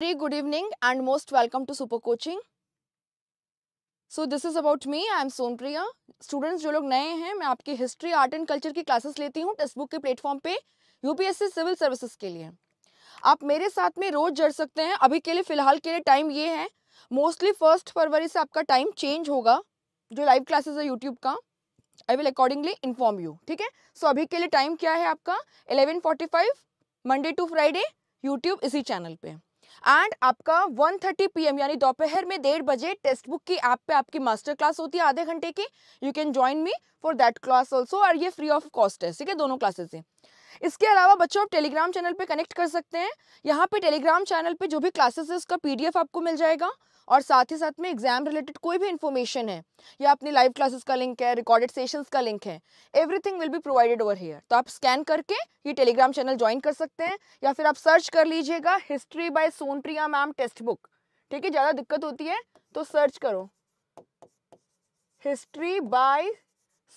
Very good evening and most welcome to Super Coaching. So this is about me I am Sonpriya students जो लोग नए हैं मैं आपकी हिस्ट्री आर्ट एंड कल्चर की क्लासेस लेती हूँ टेक्स्ट बुक के प्लेटफॉर्म पे यूपीएससी सिविल सर्विसेज के लिए आप मेरे साथ में रोज़ जड़ सकते हैं अभी के लिए फ़िलहाल के लिए टाइम ये है मोस्टली फर्स्ट फरवरी से आपका टाइम चेंज होगा जो लाइव क्लासेस है यूट्यूब का I will accordingly inform you ठीक है सो अभी के लिए टाइम क्या है आपका eleven forty five Monday to Friday YouTube इसी चैनल पर एंड आपका 1:30 थर्टी पीएम यानी दोपहर में डेढ़ बजे टेक्स्ट बुक की ऐप पे आपकी मास्टर क्लास होती है आधे घंटे की you can join me for that class also और ये फ्री ऑफ कॉस्ट है ठीक है दोनों क्लासेस से इसके अलावा बच्चों आप टेलीग्राम चैनल पे कनेक्ट कर सकते हैं यहाँ पे टेलीग्राम चैनल पे जो भी क्लासेस है उसका पीडीएफ आपको मिल जाएगा और साथ ही साथ में एग्जाम रिलेटेड कोई भी इन्फॉर्मेशन है या अपनी लाइव क्लासेस का लिंक है रिकॉर्डेड सेशंस का लिंक है everything will be provided over here तो आप स्कैन करके ये टेलीग्राम चैनल ज्वाइन कर सकते हैं या फिर आप सर्च कर लीजिएगा history by Sonpriya ma'am textbook ठीक है ज़्यादा दिक्कत होती है तो सर्च करो history by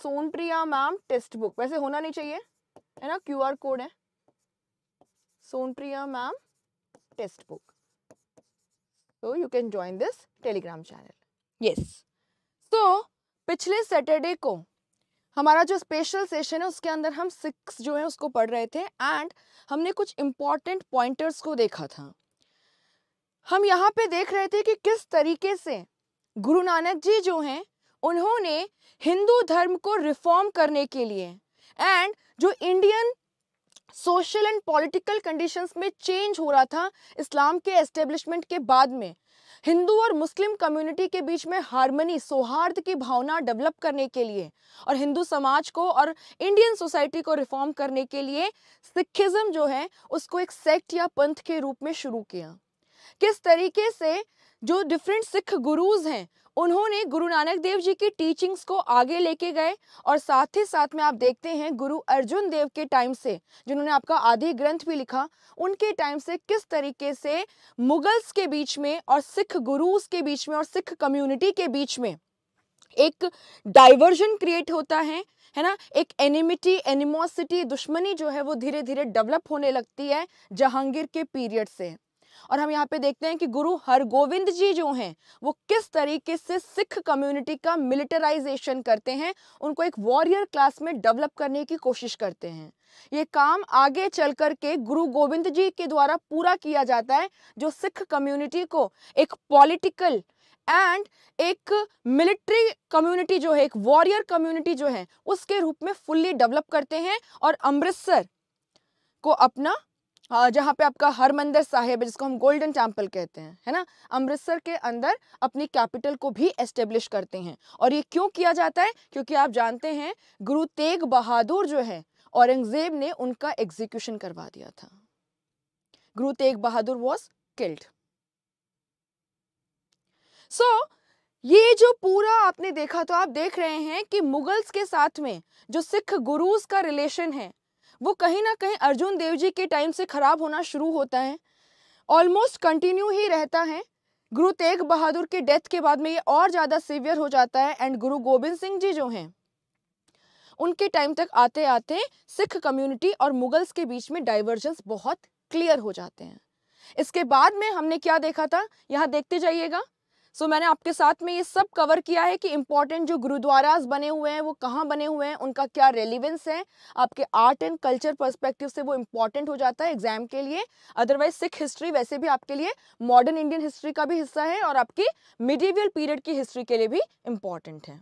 Sonpriya ma'am textbook वैसे होना नहीं चाहिए है ना क्यू कोड है Sonpriya ma'am textbook so you can join this telegram channel yes so पिछले सैटरडे को हमारा जो स्पेशल सेशन है उसके अंदर हम सिक्स जो है उसको पढ़ रहे थे एंड हमने कुछ इम्पॉर्टेंट पॉइंटर्स को देखा था हम यहाँ पे देख रहे थे कि किस तरीके से गुरु नानक जी जो हैं उन्होंने हिंदू धर्म को रिफॉर्म करने के लिए एंड जो Indian social and political conditions में चेंज हो रहा था इस्लाम के एस्टेब्लिशमेंट के बाद में हिंदू और मुस्लिम कम्युनिटी के बीच में हारमनी सौहार्द की भावना डेवलप करने के लिए और हिंदू समाज को और इंडियन सोसाइटी को रिफॉर्म करने के लिए सिखिज़्म जो है उसको एक सेक्ट या पंथ के रूप में शुरू किया किस तरीके से जो डिफरेंट सिख गुरुज हैं उन्होंने गुरु नानक देव जी की टीचिंग्स को आगे लेके गए और साथ ही साथ में आप देखते हैं गुरु अर्जुन देव के टाइम से जिन्होंने आपका आदि ग्रंथ भी लिखा उनके टाइम से किस तरीके से मुगल्स के बीच में और सिख गुरु के बीच में और सिख कम्युनिटी के बीच में एक डाइवर्जन क्रिएट होता है है ना एक एनिमिटी एनिमोसिटी दुश्मनी जो है वो धीरे धीरे डेवलप होने लगती है जहांगीर के पीरियड से और हम यहाँ पे देखते हैं कि गुरु हरगोविंद जी जो हैं वो किस तरीके से सिख कम्युनिटी का मिलिटराइजेशन करते हैं उनको एक वॉरियर क्लास में डेवलप करने की कोशिश करते हैं ये काम आगे चल कर के गुरु गोविंद जी के द्वारा पूरा किया जाता है जो सिख कम्युनिटी को एक पॉलिटिकल एंड एक मिलिट्री कम्युनिटी जो है एक वॉरियर कम्युनिटी जो है उसके रूप में फुल्ली डेवलप करते हैं और अमृतसर को अपना जहाँ पे आपका हरमंदिर साहिब है जिसको हम गोल्डन टेम्पल कहते हैं है ना अमृतसर के अंदर अपनी कैपिटल को भी एस्टेब्लिश करते हैं और ये क्यों किया जाता है क्योंकि आप जानते हैं गुरु तेग बहादुर जो है औरंगजेब ने उनका एग्जीक्यूशन करवा दिया था Guru Tegh Bahadur was killed so ये जो पूरा आपने देखा तो आप देख रहे हैं कि मुगल्स के साथ में जो सिख गुरुज का रिलेशन है वो कहीं ना कहीं अर्जुन देव जी के टाइम से ख़राब होना शुरू होता है ऑलमोस्ट कंटिन्यू ही रहता है गुरु तेग बहादुर के डेथ के बाद में ये और ज़्यादा सीवियर हो जाता है एंड गुरु गोबिंद सिंह जी जो हैं उनके टाइम तक आते आते सिख कम्युनिटी और मुगल्स के बीच में डाइवर्जेंस बहुत क्लियर हो जाते हैं इसके बाद में हमने क्या देखा था यहाँ देखते जाइएगा सो मैंने आपके साथ में ये सब कवर किया है कि इम्पॉर्टेंट जो गुरुद्वाराज बने हुए हैं वो कहाँ बने हुए हैं उनका क्या रेलिवेंस है आपके आर्ट एंड कल्चर पर्सपेक्टिव से वो इम्पॉर्टेंट हो जाता है एग्जाम के लिए अदरवाइज सिख हिस्ट्री वैसे भी आपके लिए मॉडर्न इंडियन हिस्ट्री का भी हिस्सा है और आपकी मिडीवियल पीरियड की हिस्ट्री के लिए भी इम्पॉर्टेंट है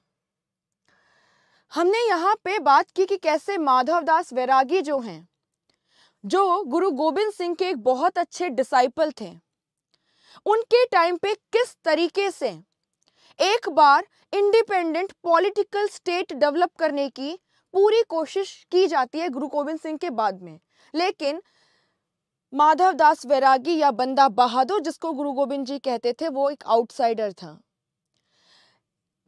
हमने यहाँ पे बात की कि कैसे माधवदास वैरागी जो हैं जो गुरु गोबिंद सिंह के एक बहुत अच्छे डिसाइपल थे उनके टाइम पे किस तरीके से एक बार इंडिपेंडेंट पॉलिटिकल स्टेट डेवलप करने की पूरी कोशिश की जाती है गुरु गोविंद सिंह के बाद में लेकिन माधव दास वैरागी या बंदा बहादुर जिसको गुरु गोविंद जी कहते थे वो एक आउटसाइडर था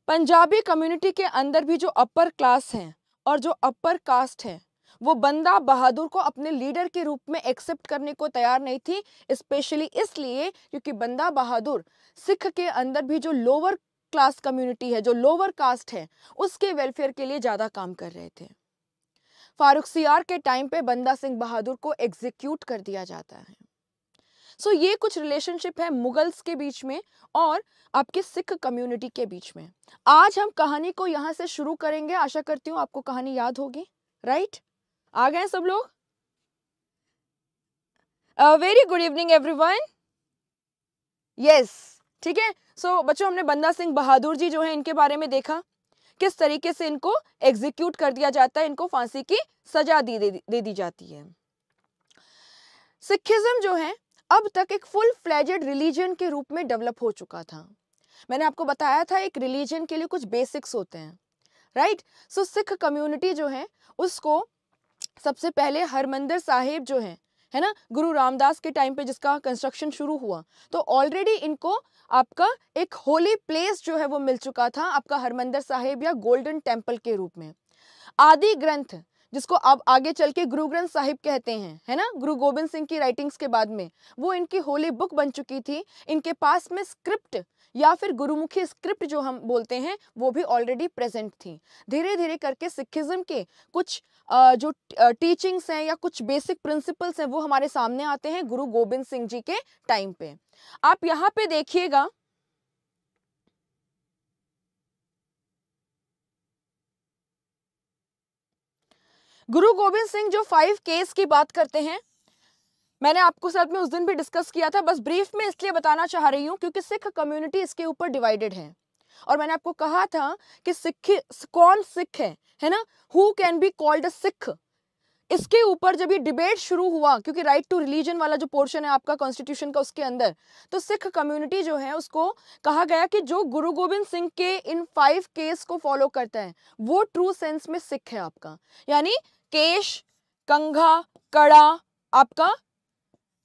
पंजाबी कम्युनिटी के अंदर भी जो अपर क्लास हैं और जो अपर कास्ट है वो बंदा बहादुर को अपने लीडर के रूप में एक्सेप्ट करने को तैयार नहीं थी स्पेशली इसलिए क्योंकि बंदा बहादुर सिख के अंदर भी जो लोअर क्लास कम्युनिटी है जो लोअर कास्ट है उसके वेलफेयर के लिए ज़्यादा काम कर रहे थे फारूक सियार के टाइम पे बंदा सिंह बहादुर को एग्जीक्यूट कर दिया जाता है सो so, ये कुछ रिलेशनशिप है मुगल्स के बीच में और आपके सिख कम्युनिटी के बीच में आज हम कहानी को यहाँ से शुरू करेंगे आशा करती हूँ आपको कहानी याद होगी राइट right? आ गए सब लोग very good evening everyone yes ठीक है सो बच्चों हमने बंदा सिंह बहादुर जी जो है इनके बारे में देखा किस तरीके से इनको एग्जीक्यूट कर दिया जाता है इनको फांसी की सजा दी दे दी जाती है सिखिज्म जो है अब तक एक फुल फ्लैजेड रिलीजन के रूप में डेवलप हो चुका था मैंने आपको बताया था एक रिलीजन के लिए कुछ बेसिक्स होते हैं राइट सो सिख कम्युनिटी जो है उसको सबसे पहले हरमंदिर साहिब जो है है ना गुरु रामदास के टाइम पे जिसका कंस्ट्रक्शन शुरू हुआ तो ऑलरेडी इनको आपका एक होली प्लेस जो है वो मिल चुका था आपका हरमंदिर साहिब या गोल्डन टेम्पल के रूप में आदि ग्रंथ जिसको अब आगे चल के गुरु ग्रंथ साहिब कहते हैं है ना गुरु गोविंद सिंह की राइटिंग्स के बाद में वो इनकी होली बुक बन चुकी थी इनके पास में स्क्रिप्ट या फिर गुरुमुखी स्क्रिप्ट जो हम बोलते हैं वो भी ऑलरेडी प्रेजेंट थी धीरे धीरे करके सिखिज्म के कुछ जो टीचिंग्स हैं या कुछ बेसिक प्रिंसिपल्स हैं वो हमारे सामने आते हैं गुरु गोविंद सिंह जी के टाइम पे आप यहाँ पे देखिएगा गुरु गोविंद सिंह जो फाइव केस की बात करते हैं मैंने आपको साथ में उस दिन भी डिस्कस किया था बस ब्रीफ में इसलिए बताना चाह रही हूँ क्योंकि सिख कम्युनिटी इसके ऊपर डिवाइडेड है और मैंने आपको कहा था कि सिख कौन सिख है है ना who can be called a Sikh इसके ऊपर जब ये डिबेट शुरू हुआ क्योंकि राइट टू रिलीजन वाला जो पोर्शन है आपका कॉन्स्टिट्यूशन का उसके अंदर तो सिख कम्युनिटी जो है उसको कहा गया कि जो गुरु गोविंद सिंह के इन फाइव केस को फॉलो करता है वो ट्रू सेंस में सिख है आपका यानी केश कंघा कड़ा आपका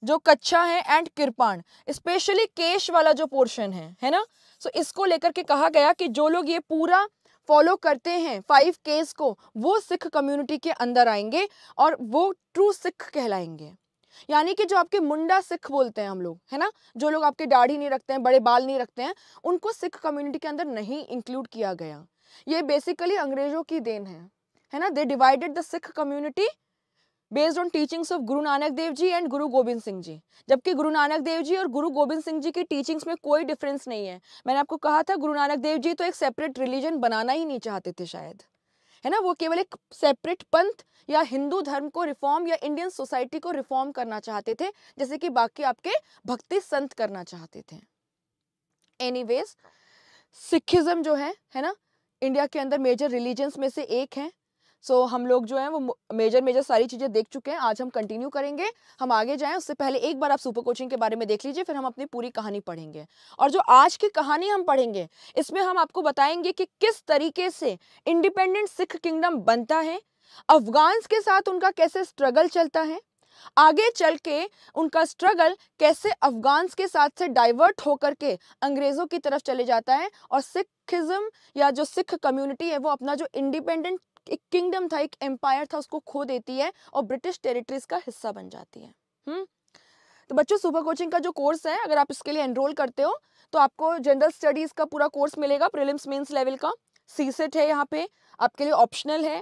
जो कच्छा है एंड कृपाण स्पेशली केश वाला जो पोर्शन है है ना सो so, इसको लेकर के कहा गया कि जो लोग ये पूरा फॉलो करते हैं फाइव केस को वो सिख कम्युनिटी के अंदर आएंगे और वो ट्रू सिख कहलाएंगे यानी कि जो आपके मुंडा सिख बोलते हैं हम लोग है ना जो लोग आपके दाढ़ी नहीं रखते हैं बड़े बाल नहीं रखते हैं उनको सिख कम्युनिटी के अंदर नहीं इंक्लूड किया गया ये बेसिकली अंग्रेजों की देन है है ना they divided the Sikh community based on teachings of Guru Nanak Dev ji and गुरु गोविंद सिंह जी जबकि गुरु नानक देव जी और गुरु गोविंद सिंह जी की टीचिंग्स में कोई डिफरेंस नहीं है मैंने आपको कहा था गुरु नानक देव जी तो एक सेपरेट रिलीजन बनाना ही नहीं चाहते थे शायद है ना वो केवल एक सेपरेट पंथ या हिंदू धर्म को रिफॉर्म या इंडियन सोसाइटी को रिफॉर्म करना चाहते थे जैसे कि बाकी आपके भक्ति संत करना चाहते थे एनीवेज सिखिज्म जो है है ना इंडिया के अंदर मेजर रिलीजन्स में से एक है सो so, हम लोग जो है वो मेजर मेजर सारी चीज़ें देख चुके हैं आज हम कंटिन्यू करेंगे हम आगे जाएं उससे पहले एक बार आप सुपर कोचिंग के बारे में देख लीजिए फिर हम अपनी पूरी कहानी पढ़ेंगे और जो आज की कहानी हम पढ़ेंगे इसमें हम आपको बताएंगे कि किस तरीके से इंडिपेंडेंट सिख किंगडम बनता है अफगान्स के साथ उनका कैसे स्ट्रगल चलता है आगे चल के उनका स्ट्रगल कैसे अफगान्स के साथ से डाइवर्ट होकर के अंग्रेज़ों की तरफ चले जाता है और सिखिज़म या जो सिख कम्युनिटी है वो अपना जो इंडिपेंडेंट एक किंगडम था एक एम्पायर था उसको खो देती है और ब्रिटिश टेरिटरीज का हिस्सा बन जाती है हुँ? हम्म? तो बच्चों सुपर कोचिंग का जो कोर्स है अगर आप इसके लिए एनरोल करते हो तो आपको जनरल स्टडीज़ का पूरा कोर्स मिलेगा प्रिलिम्स मेंस लेवल का सी सेट है यहाँ पे आपके लिए ऑप्शनल है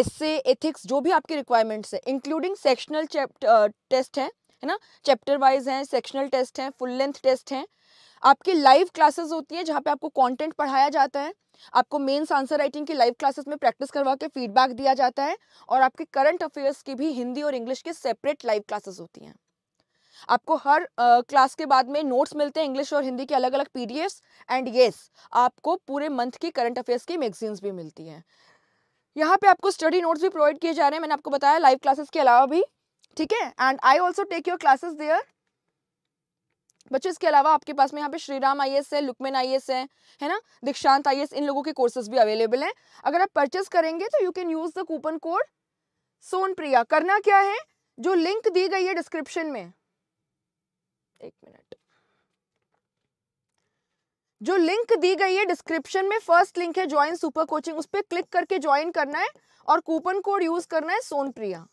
एसे एथिक्स जो भी आपके रिक्वायरमेंट्स है इंक्लूडिंग सेक्शनल टेस्ट है है ना चैप्टर वाइज है सेक्शनल टेस्ट है फुल लेंथ टेस्ट है आपकी लाइव क्लासेस होती है जहाँ पे आपको कंटेंट पढ़ाया जाता है आपको मेन्स आंसर राइटिंग की लाइव क्लासेस में प्रैक्टिस करवा के फीडबैक दिया जाता है और आपके करंट अफेयर्स की भी हिंदी और इंग्लिश की सेपरेट लाइव क्लासेस होती हैं आपको हर क्लास uh, के बाद में नोट्स मिलते हैं इंग्लिश और हिंदी के अलग अलग पी एंड येस आपको पूरे मंथ की करंट अफेयर्स की मैगजीन्स भी मिलती हैं यहाँ पे आपको स्टडी नोट्स भी प्रोवाइड किए जा रहे हैं मैंने आपको बताया लाइव क्लासेस के अलावा भी ठीक है and I also take your classes there बच्चे इसके अलावा आपके पास में यहाँ पे श्रीराम आई एस है लुकमेन आई एस है है ना दीक्षांत आई एस इन लोगों के कोर्सेज भी अवेलेबल हैं अगर आप परचेस करेंगे तो you can use the coupon code Sonpriya करना क्या है जो लिंक दी गई है डिस्क्रिप्शन में एक मिनट जो लिंक दी गई है डिस्क्रिप्शन में फर्स्ट लिंक है ज्वाइन सुपर कोचिंग उस पर क्लिक करके ज्वाइन करना है और कूपन कोड यूज करना है सोनप्रिया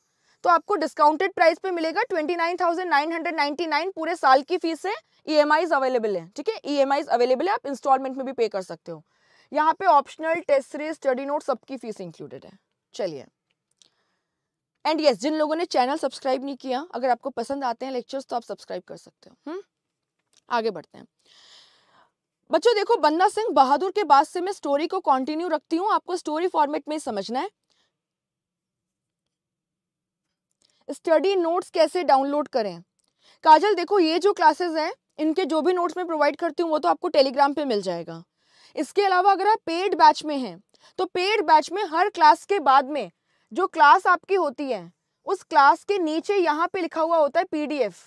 तो आपको डिस्काउंटेड प्राइस पे मिलेगा twenty nine thousand nine hundred nine पूरे साल की फीस है ई एम आईज अवेलेबल है ठीक है ई एम आईज अवेलेबल है आप इंस्टॉलमेंट में भी पे कर सकते हो यहाँ पे optional test series study note सबकी फीस इंक्लूडेड है चलिए एंड यस yes, जिन लोगों ने चैनल सब्सक्राइब नहीं किया अगर आपको पसंद आते हैं लेक्चर्स तो आप सब्सक्राइब कर सकते हो हम्म? आगे बढ़ते हैं बच्चों देखो बन्ना सिंह बहादुर के बाद से मैं स्टोरी को कंटिन्यू रखती हूँ आपको स्टोरी फॉर्मेट में समझना है स्टडी नोट्स कैसे डाउनलोड करें काजल देखो ये जो क्लासेस हैं इनके जो भी नोट्स मैं प्रोवाइड करती हूँ वो तो आपको टेलीग्राम पे मिल जाएगा इसके अलावा अगर आप पेड बैच में हैं तो पेड बैच में हर क्लास के बाद में जो क्लास आपकी होती है उस क्लास के नीचे यहाँ पे लिखा हुआ होता है पीडीएफ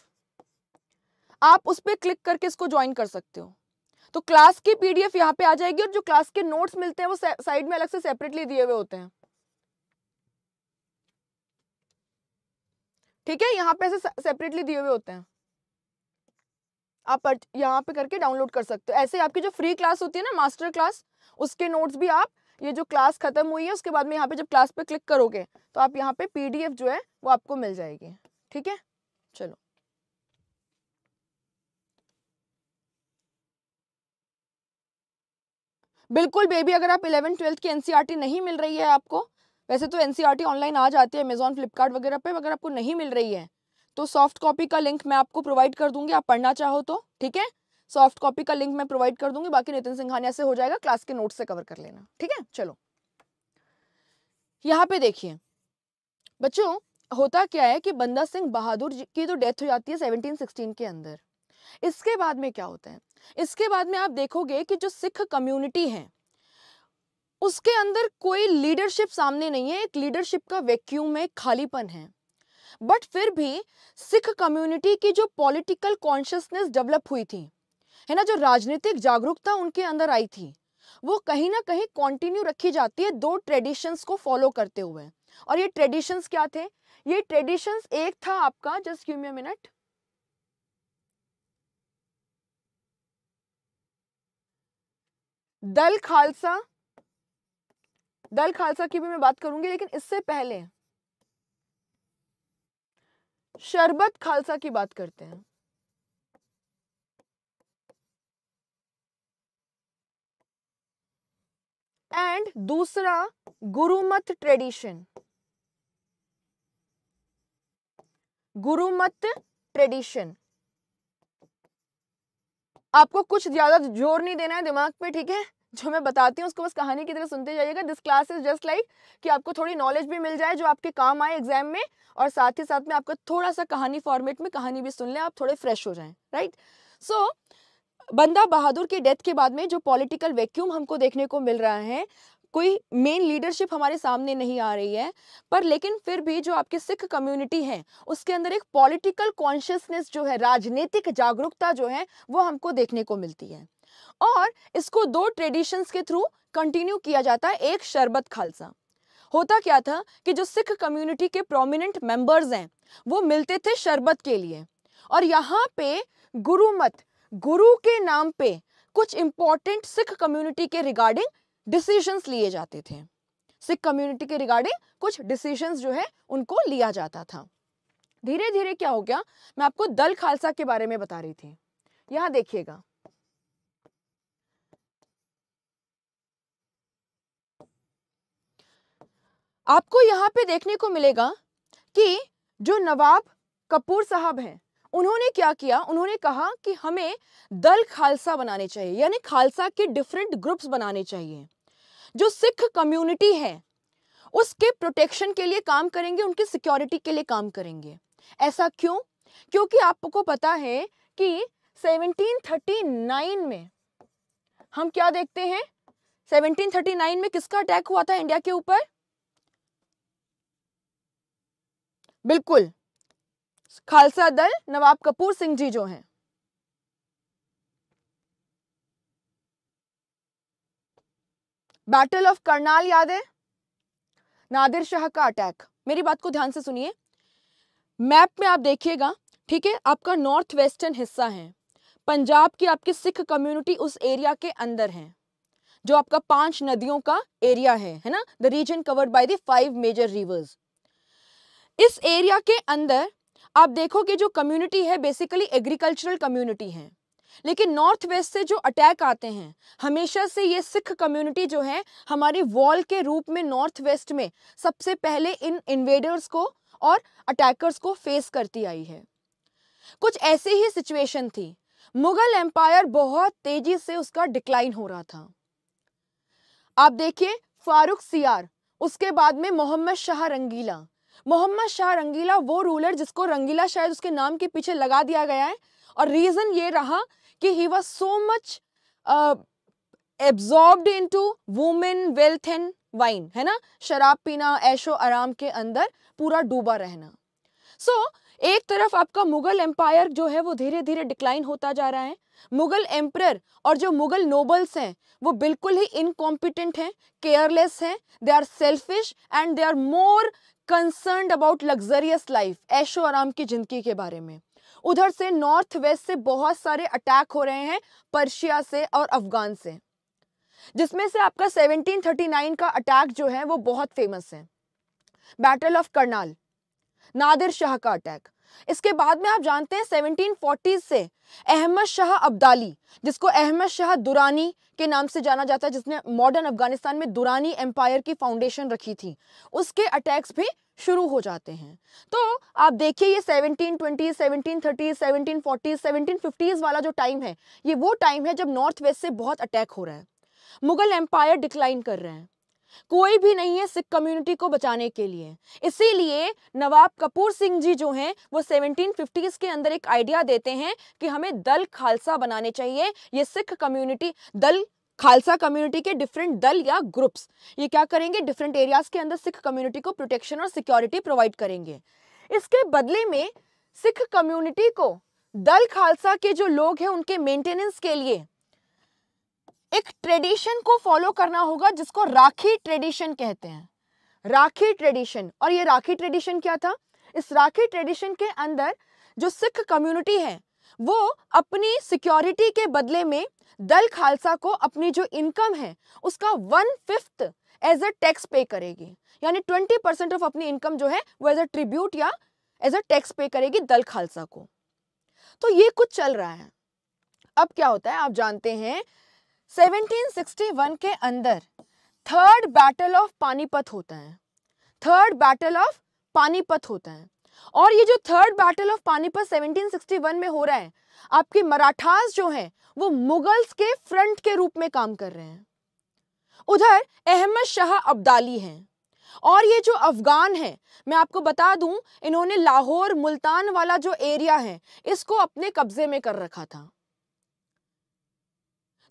आप उस पर क्लिक करके इसको ज्वाइन कर सकते हो तो क्लास की पीडीएफ यहाँ पे आ जाएगी और जो क्लास के नोट्स मिलते हैं वो साइड में अलग से सेपरेटली दिए हुए होते हैं ठीक है यहाँ पे ऐसे सेपरेटली दिए हुए होते हैं आप यहाँ पे करके डाउनलोड कर सकते हो ऐसे आपकी जो फ्री क्लास होती है ना मास्टर क्लास उसके नोट्स भी आप ये जो क्लास खत्म हुई है उसके बाद में यहाँ पे जब क्लास पे क्लिक करोगे तो आप यहाँ पे पीडीएफ जो है वो आपको मिल जाएगी ठीक है चलो बिल्कुल बेबी अगर आप इलेवन ट्वेल्थ की एनसीईआरटी e नहीं मिल रही है आपको वैसे तो एनसीईआरटी ऑनलाइन e आ जाती है अमेजोन फ्लिपकार्ट वगैरह पे अगर आपको नहीं मिल रही है तो सॉफ्ट कॉपी का लिंक मैं आपको प्रोवाइड कर दूंगी आप पढ़ना चाहो तो ठीक है सॉफ्ट कॉपी का लिंक मैं प्रोवाइड कर दूंगी बाकी नितिन सिंघानिया से हो जाएगा क्लास के नोट से कवर कर लेना ठीक है चलो यहाँ पे देखिए बच्चों होता क्या है कि बंदा सिंह बहादुर की तो डेथ हो जाती है सिक्सटीन के अंदर इसके बाद में क्या होता है इसके बाद में आप देखोगे कि जो सिख कम्युनिटी है उसके अंदर कोई लीडरशिप सामने नहीं है एक लीडरशिप का वैक्यूम है खालीपन है बट फिर भी सिख कम्युनिटी की जो पॉलिटिकल कॉन्शियसनेस डेवलप हुई थी है ना जो राजनीतिक जागरूकता उनके अंदर आई थी वो कहीं ना कहीं कंटिन्यू रखी जाती है दो ट्रेडिशंस को फॉलो करते हुए और ये ट्रेडिशंस क्या थे ये ट्रेडिशंस एक था आपका जस्ट गिव मिनट दल खालसा दल खालसा की भी मैं बात करूंगी लेकिन इससे पहले शरबत खालसा की बात करते हैं एंड दूसरा गुरुमत ट्रेडिशन गुरुमत ट्रेडिशन आपको कुछ ज्यादा जोर नहीं देना है दिमाग पे ठीक है जो मैं बताती हूँ उसको बस कहानी की तरह सुनते जाइएगा this class is just like कि आपको थोड़ी नॉलेज भी मिल जाए जो आपके काम आए एग्जाम में और साथ ही साथ में आपका थोड़ा सा कहानी फॉर्मेट में कहानी भी सुन लें आप थोड़े फ्रेश हो जाएं राइट सो बंदा बहादुर की डेथ के बाद में जो पॉलिटिकल वैक्यूम हमको देखने को मिल रहा है कोई मेन लीडरशिप हमारे सामने नहीं आ रही है पर लेकिन फिर भी जो आपकी सिख कम्युनिटी है उसके अंदर एक पॉलिटिकल कॉन्शियसनेस जो है राजनीतिक जागरूकता जो है वो हमको देखने को मिलती है और इसको दो ट्रेडिशंस के थ्रू कंटिन्यू किया जाता है एक शरबत खालसा होता क्या था कि जो सिख कम्युनिटी के प्रोमिनेंट मेंबर्स हैं वो मिलते थे शरबत के लिए और यहाँ पे मत गुरु के नाम पे कुछ इंपॉर्टेंट सिख कम्युनिटी के रिगार्डिंग डिसीजंस लिए जाते थे सिख कम्युनिटी के रिगार्डिंग कुछ डिसीजंस जो है उनको लिया जाता था धीरे धीरे क्या हो गया मैं आपको दल खालसा के बारे में बता रही थी यहाँ देखिएगा आपको यहाँ पे देखने को मिलेगा कि जो नवाब कपूर साहब हैं उन्होंने क्या किया उन्होंने कहा कि हमें दल खालसा बनाने चाहिए यानी खालसा के डिफरेंट ग्रुप्स बनाने चाहिए जो सिख कम्युनिटी है उसके प्रोटेक्शन के लिए काम करेंगे उनकी सिक्योरिटी के लिए काम करेंगे ऐसा क्यों क्योंकि आपको पता है कि 1739 में हम क्या देखते हैं 1739 में किसका अटैक हुआ था इंडिया के ऊपर बिल्कुल खालसा दल नवाब कपूर सिंह जी जो हैं बैटल ऑफ करनाल याद है नादिर शाह का अटैक मेरी बात को ध्यान से सुनिए मैप में आप देखिएगा ठीक है आपका नॉर्थ वेस्टर्न हिस्सा है पंजाब की आपकी सिख कम्युनिटी उस एरिया के अंदर है जो आपका पांच नदियों का एरिया है है ना the region covered by the five major rivers इस एरिया के अंदर आप देखो कि जो कम्युनिटी है बेसिकली एग्रीकल्चरल कम्युनिटी है लेकिन नॉर्थ वेस्ट से जो अटैक आते हैं हमेशा से ये सिख कम्युनिटी जो है हमारी वॉल के रूप में नॉर्थ वेस्ट में सबसे पहले इन इन्वेडर्स को और अटैकर्स को फेस करती आई है कुछ ऐसी ही सिचुएशन थी मुगल एम्पायर बहुत तेजी से उसका डिक्लाइन हो रहा था आप देखिए फारूक सियार उसके बाद में मोहम्मद शाह रंगीला मोहम्मद शाह रंगीला वो रूलर जिसको रंगीला शायद उसके नाम के पीछे लगा दिया गया है और रीज़न ये रहा कि he was so much absorbed into women wealth and wine है ना शराब पीना ऐशो आराम के अंदर पूरा डूबा रहना सो so, एक तरफ आपका मुगल एम्पायर जो है वो धीरे धीरे डिक्लाइन होता जा रहा है मुगल एम्प्रर और जो मुगल नोबल्स हैं वो बिल्कुल ही इनकॉम्पिटेंट हैं केयरलेस हैं they are selfish and they are more concern about luxurious life ऐशो आराम की ज़िंदगी के बारे में उधर से नॉर्थ वेस्ट से बहुत सारे अटैक हो रहे हैं पर्शिया से और अफगान से जिसमें से आपका 1739 का अटैक जो है वो बहुत फेमस है बैटल ऑफ करनाल नादिर शाह का अटैक इसके बाद में आप जानते हैं 1740s से अहमद शाह अब्दाली जिसको अहमद शाह दुरानी के नाम से जाना जाता है जिसने मॉडर्न अफगानिस्तान में दुरानी एम्पायर की फाउंडेशन रखी थी उसके अटैक्स भी शुरू हो जाते हैं तो आप देखिए ये 1720s, 1730s, 1740s, 1750s वाला जो टाइम है ये वो टाइम है जब नॉर्थ वेस्ट से बहुत अटैक हो रहा है मुगल एम्पायर डिक्लाइन कर रहे हैं कोई भी नहीं है सिख कम्युनिटी को बचाने के लिए इसीलिए नवाब कपूर सिंह जी जो हैं वो 1750s के अंदर एक आइडिया देते हैं कि हमें दल खालसा बनाने चाहिए ये सिख कम्युनिटी दल खालसा कम्युनिटी के डिफरेंट दल या ग्रुप्स ये क्या करेंगे डिफरेंट एरियाज के अंदर सिख कम्युनिटी को प्रोटेक्शन और सिक्योरिटी प्रोवाइड करेंगे इसके बदले में सिख कम्युनिटी को दल खालसा के जो लोग हैं उनके मेंटेनेंस के लिए एक ट्रेडिशन को फॉलो करना होगा जिसको राखी ट्रेडिशन कहते हैं राखी ट्रेडिशन और ये राखी ट्रेडिशन क्या था इस राखी ट्रेडिशन के अंदर जो सिख कम्युनिटी है वो अपनी सिक्योरिटी के बदले में दल खालसा को अपनी जो इनकम है उसका one fifth as a tax pay करेगी यानी ट्वेंटी परसेंट ऑफ अपनी इनकम जो है वो एज अ ट्रिब्यूट या एज अ टैक्स पे करेगी दल खालसा को तो ये कुछ चल रहा है अब क्या होता है आप जानते हैं 1761 के अंदर थर्ड बैटल ऑफ पानीपत होता है थर्ड बैटल ऑफ पानीपत होता है और ये जो थर्ड बैटल ऑफ पानीपत 1761 में हो रहा है आपके मराठास जो हैं वो मुगल्स के फ्रंट के रूप में काम कर रहे हैं उधर अहमद शाह अब्दाली हैं और ये जो अफ़गान हैं मैं आपको बता दूं इन्होंने लाहौर मुल्तान वाला जो एरिया है इसको अपने कब्ज़े में कर रखा था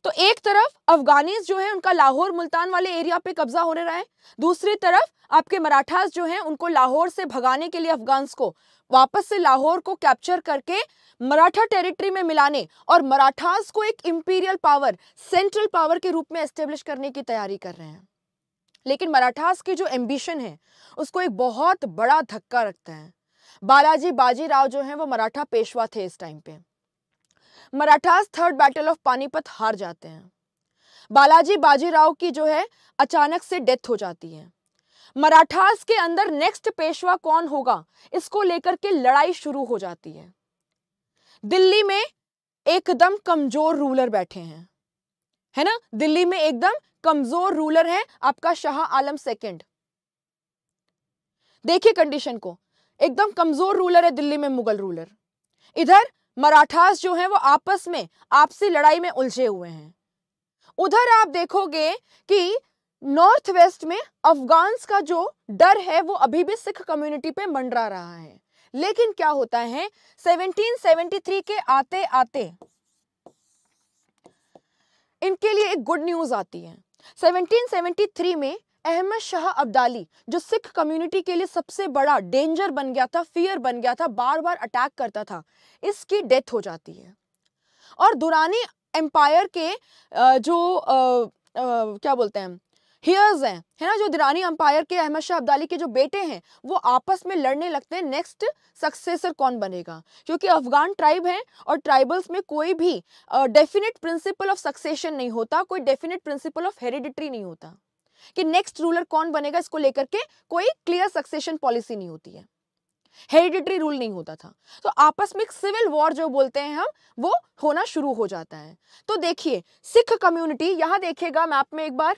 तो एक तरफ अफगानिज जो है उनका लाहौर मुल्तान वाले एरिया पे कब्जा होने रहा है दूसरी तरफ आपके मराठास जो हैं उनको लाहौर से भगाने के लिए अफगान्स को वापस से लाहौर को कैप्चर करके मराठा टेरिटरी में मिलाने और मराठास को एक इंपीरियल पावर सेंट्रल पावर के रूप में एस्टेब्लिश करने की तैयारी कर रहे हैं लेकिन मराठास की जो एम्बिशन है उसको एक बहुत बड़ा धक्का रखता है बालाजी बाजीराव जो हैं वो मराठा पेशवा थे इस टाइम पे Marathas third battle of Panipat हार जाते हैं बालाजी बाजीराव की जो है अचानक से डेथ हो जाती है मराठास के अंदर नेक्स्ट पेशवा कौन होगा इसको लेकर के लड़ाई शुरू हो जाती है दिल्ली में एकदम कमजोर रूलर बैठे हैं है ना दिल्ली में एकदम कमजोर रूलर है आपका शाह आलम सेकंड देखिए कंडीशन को एकदम कमजोर रूलर है दिल्ली में मुगल रूलर इधर मराठास जो हैं वो आपस में आपसी लड़ाई में उलझे हुए हैं उधर आप देखोगे कि नॉर्थ वेस्ट में अफगान्स का जो डर है वो अभी भी सिख कम्युनिटी पे मंडरा रहा है लेकिन क्या होता है 1773 के आते आते इनके लिए एक गुड न्यूज आती है 1773 में अहमद शाह अब्दाली जो सिख कम्युनिटी के लिए सबसे बड़ा डेंजर बन गया था फियर बन गया था बार बार अटैक करता था इसकी डेथ हो जाती है और दुरानी एम्पायर के जो आ, आ, क्या बोलते हैं हियर्स हैं है ना जो दुरानी एम्पायर के अहमद शाह अब्दाली के जो बेटे हैं वो आपस में लड़ने लगते हैं नेक्स्ट सक्सेसर कौन बनेगा क्योंकि अफगान ट्राइब हैं और ट्राइबल्स में कोई भी डेफिनेट प्रिंसिपल ऑफ सक्सेशन नहीं होता कोई डेफिनेट प्रिंसिपल ऑफ हेरिडिट्री नहीं होता कि नेक्स्ट रूलर कौन बनेगा इसको लेकर के कोई क्लियर सक्सेशन पॉलिसी नहीं होती है हेरिडिटरी रूल नहीं होता था तो आपस में सिविल वॉर जो बोलते हैं हम वो होना शुरू हो जाता है तो देखिए सिख कम्युनिटी यहां देखिएगा मैप में एक बार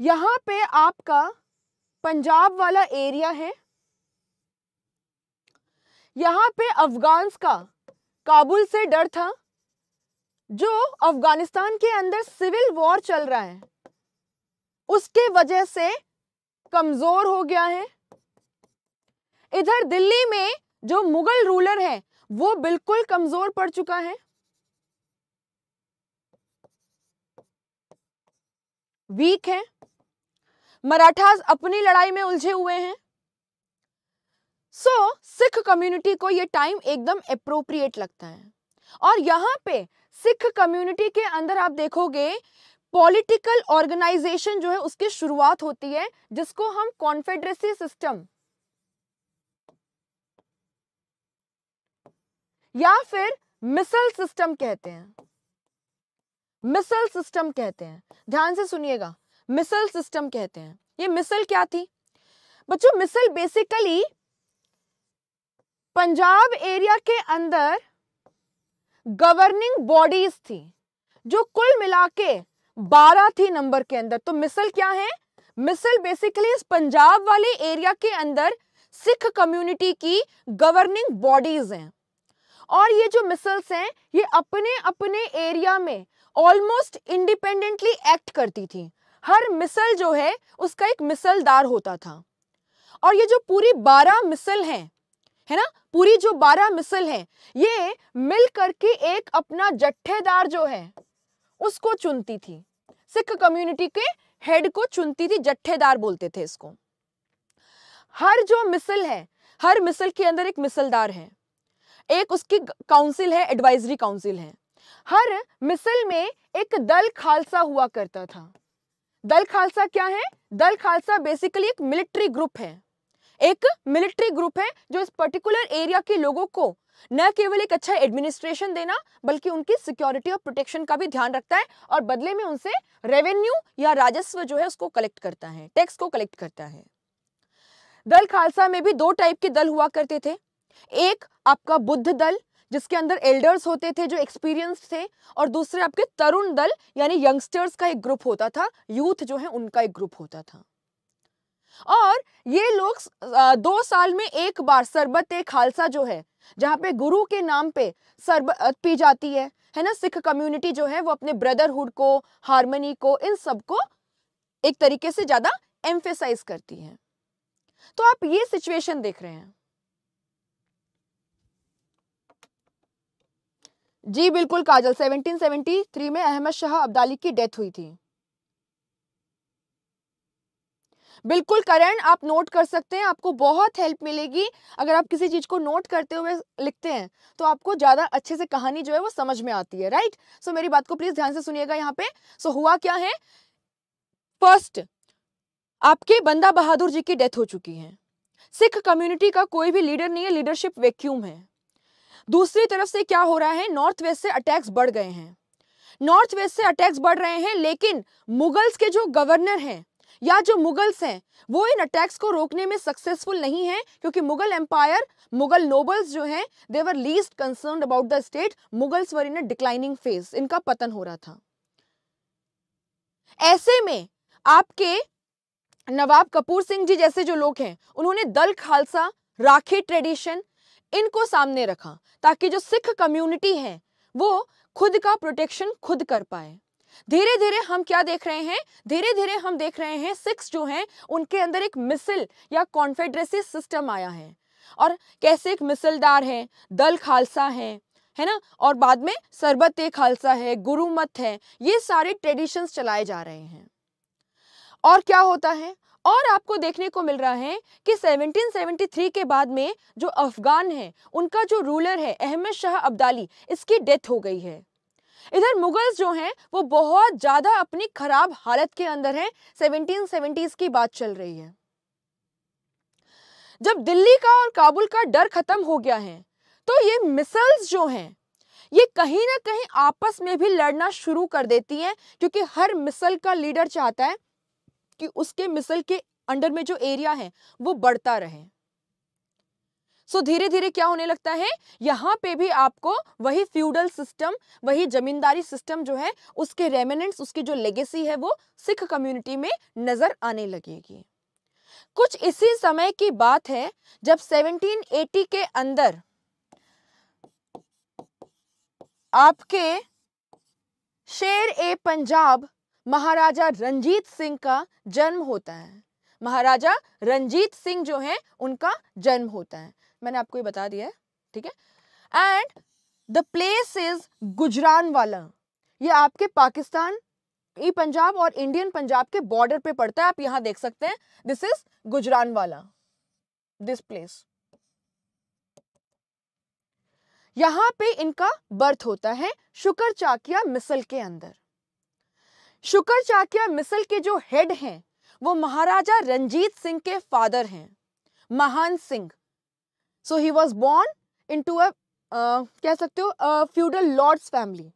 यहां पे आपका पंजाब वाला एरिया है यहां पे अफगान्स का काबुल से डर था जो अफगानिस्तान के अंदर सिविल वॉर चल रहा है उसके वजह से कमजोर हो गया है इधर दिल्ली में जो मुगल रूलर है वो बिल्कुल कमजोर पड़ चुका है वीक है मराठास अपनी लड़ाई में उलझे हुए हैं सो so, सिख कम्युनिटी को ये टाइम एकदम अप्रोप्रिएट लगता है और यहां पे सिख कम्युनिटी के अंदर आप देखोगे पॉलिटिकल ऑर्गेनाइजेशन जो है उसकी शुरुआत होती है जिसको हम कॉन्फेडरेसी सिस्टम या फिर मिसल सिस्टम कहते हैं मिसल सिस्टम कहते हैं ध्यान से सुनिएगा मिसल सिस्टम कहते हैं ये मिसल क्या थी बच्चों मिसल बेसिकली पंजाब एरिया के अंदर गवर्निंग बॉडीज थी जो कुल मिला के बारह थी नंबर के अंदर तो मिसल क्या है मिसल बेसिकली इस पंजाब वाले एरिया के अंदर सिख कम्युनिटी की गवर्निंग बॉडीज हैं और ये जो मिसल्स हैं ये अपने अपने एरिया में ऑलमोस्ट इंडिपेंडेंटली एक्ट करती थी हर मिसल जो है उसका एक मिसलदार होता था और ये जो पूरी बारह मिसल हैं है ना पूरी जो बारह मिसल हैं ये मिल करके एक अपना जट्ठेदार जो है उसको चुनती थी सिख कम्युनिटी के हेड को चुनती थी जट्ठेदार बोलते थे इसको हर जो मिसल है हर मिसल के अंदर एक मिसलदार है एक उसकी काउंसिल है एडवाइजरी काउंसिल है हर मिसल में एक दल खालसा हुआ करता था दल खालसा क्या है दल खालसा बेसिकली एक मिलिट्री ग्रुप है एक मिलिट्री ग्रुप है जो इस पर्टिकुलर एरिया के लोगों को न केवल एक अच्छा एडमिनिस्ट्रेशन देना बल्कि उनकी सिक्योरिटी और प्रोटेक्शन का भी ध्यान रखता है और बदले में उनसे रेवेन्यू या राजस्व जो है उसको कलेक्ट करता है टैक्स को कलेक्ट करता है दल खालसा में भी दो टाइप के दल हुआ करते थे एक आपका बुद्ध दल जिसके अंदर एल्डर्स होते थे जो एक्सपीरियंस थे और दूसरे आपके तरुण दल यानी यंगस्टर्स का एक ग्रुप होता था यूथ जो है उनका एक ग्रुप होता था और ये लोग दो साल में एक बार सरबत खालसा जो है जहाँ पे गुरु के नाम पे सरबत पी जाती है है ना सिख कम्युनिटी जो है वो अपने ब्रदरहुड को हारमोनी को इन सब को एक तरीके से ज़्यादा एम्फेसाइज करती है तो आप ये सिचुएशन देख रहे हैं जी बिल्कुल काजल 1773 में अहमद शाह अब्दाली की डेथ हुई थी बिल्कुल करण आप नोट कर सकते हैं आपको बहुत हेल्प मिलेगी अगर आप किसी चीज़ को नोट करते हुए लिखते हैं तो आपको ज़्यादा अच्छे से कहानी जो है वो समझ में आती है राइट सो so, मेरी बात को प्लीज़ ध्यान से सुनिएगा यहाँ पे सो so, हुआ क्या है फर्स्ट आपके बंदा बहादुर जी की डेथ हो चुकी है सिख कम्युनिटी का कोई भी लीडर नहीं है लीडरशिप वैक्यूम है दूसरी तरफ से क्या हो रहा है नॉर्थ वेस्ट से अटैक्स बढ़ गए हैं नॉर्थ वेस्ट से अटैक्स बढ़ रहे हैं लेकिन मुगल्स के जो गवर्नर हैं या जो मुगल्स हैं वो इन अटैक्स को रोकने में सक्सेसफुल नहीं है क्योंकि मुगल एम्पायर मुगल नोबल्स जो हैं they were least concern about the state Mughals were in a declining phase इनका पतन हो रहा था ऐसे में आपके नवाब कपूर सिंह जी जैसे जो लोग हैं उन्होंने दल खालसा राखी ट्रेडिशन इनको सामने रखा ताकि जो सिख कम्युनिटी है वो खुद का प्रोटेक्शन खुद कर पाए धीरे धीरे हम क्या देख रहे हैं धीरे धीरे हम देख रहे हैं सिक्स जो हैं उनके अंदर एक मिसल या कॉन्फेडरेसी सिस्टम आया है और कैसे एक मिसलदार है दल खालसा है है ना और बाद में सरबत खालसा है गुरुमत है ये सारे ट्रेडिशंस चलाए जा रहे हैं और क्या होता है और आपको देखने को मिल रहा है कि 1773 के बाद में जो अफगान है उनका जो रूलर है अहमद शाह अब्दाली इसकी डेथ हो गई है इधर मुगल्स जो हैं वो बहुत ज़्यादा अपनी खराब हालत के अंदर हैं 1770s की बात चल रही है जब दिल्ली का और काबुल का डर ख़त्म हो गया है तो ये मिसल्स जो हैं ये कहीं ना कहीं आपस में भी लड़ना शुरू कर देती हैं क्योंकि हर मिसल का लीडर चाहता है कि उसके मिसल के अंडर में जो एरिया है वो बढ़ता रहे सो धीरे धीरे क्या होने लगता है यहाँ पे भी आपको वही फ्यूडल सिस्टम वही जमींदारी सिस्टम जो है उसके रेमिनेंट्स उसकी जो लेगेसी है वो सिख कम्युनिटी में नज़र आने लगेगी कुछ इसी समय की बात है जब 1780 के अंदर आपके शेर ए पंजाब महाराजा रंजीत सिंह का जन्म होता है महाराजा रंजीत सिंह जो है उनका जन्म होता है मैंने आपको ये बता दिया है ठीक है and the place is Gujranwala ये आपके पाकिस्तान ई पंजाब और इंडियन पंजाब के बॉर्डर पे पड़ता है आप यहां देख सकते हैं दिस इज गुजरान वाला दिस प्लेस यहां पे इनका बर्थ होता है शुकर चाकिया मिसल के अंदर शुकर चाकिया मिसल के जो हेड हैं वो महाराजा रंजीत सिंह के फादर हैं Mahan Singh so he was born into a कह सकते हो फ्यूडल लॉर्ड्स फैमिली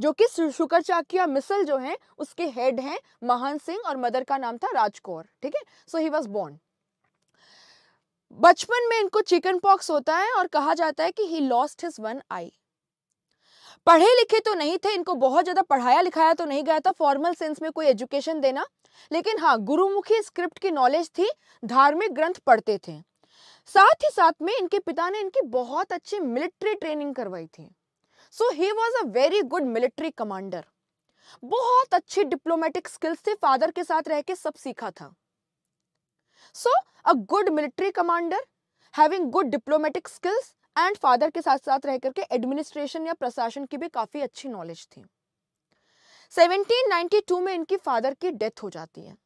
जो कि शुकर चाकिया मिसल जो हैं उसके हेड हैं महान सिंह और मदर का नाम था राजकौर ठीक है सो ही वॉज बॉर्न बचपन में इनको चिकन पॉक्स होता है और कहा जाता है कि he lost his one eye पढ़े लिखे तो नहीं थे इनको बहुत ज़्यादा पढ़ाया लिखाया तो नहीं गया था फॉर्मल सेंस में कोई एजुकेशन देना लेकिन हाँ गुरुमुखी स्क्रिप्ट की नॉलेज थी धार्मिक ग्रंथ पढ़ते थे साथ ही साथ में इनके पिता ने इनकी बहुत अच्छी मिलिट्री ट्रेनिंग करवाई थी so he was a very good military commander बहुत अच्छी डिप्लोमेटिक स्किल्स से फादर के साथ रह के सब सीखा था so a good military commander having good diplomatic skills and father के साथ साथ रह करके एडमिनिस्ट्रेशन या प्रशासन की भी काफ़ी अच्छी नॉलेज थी 1792 में इनकी फादर की डेथ हो जाती है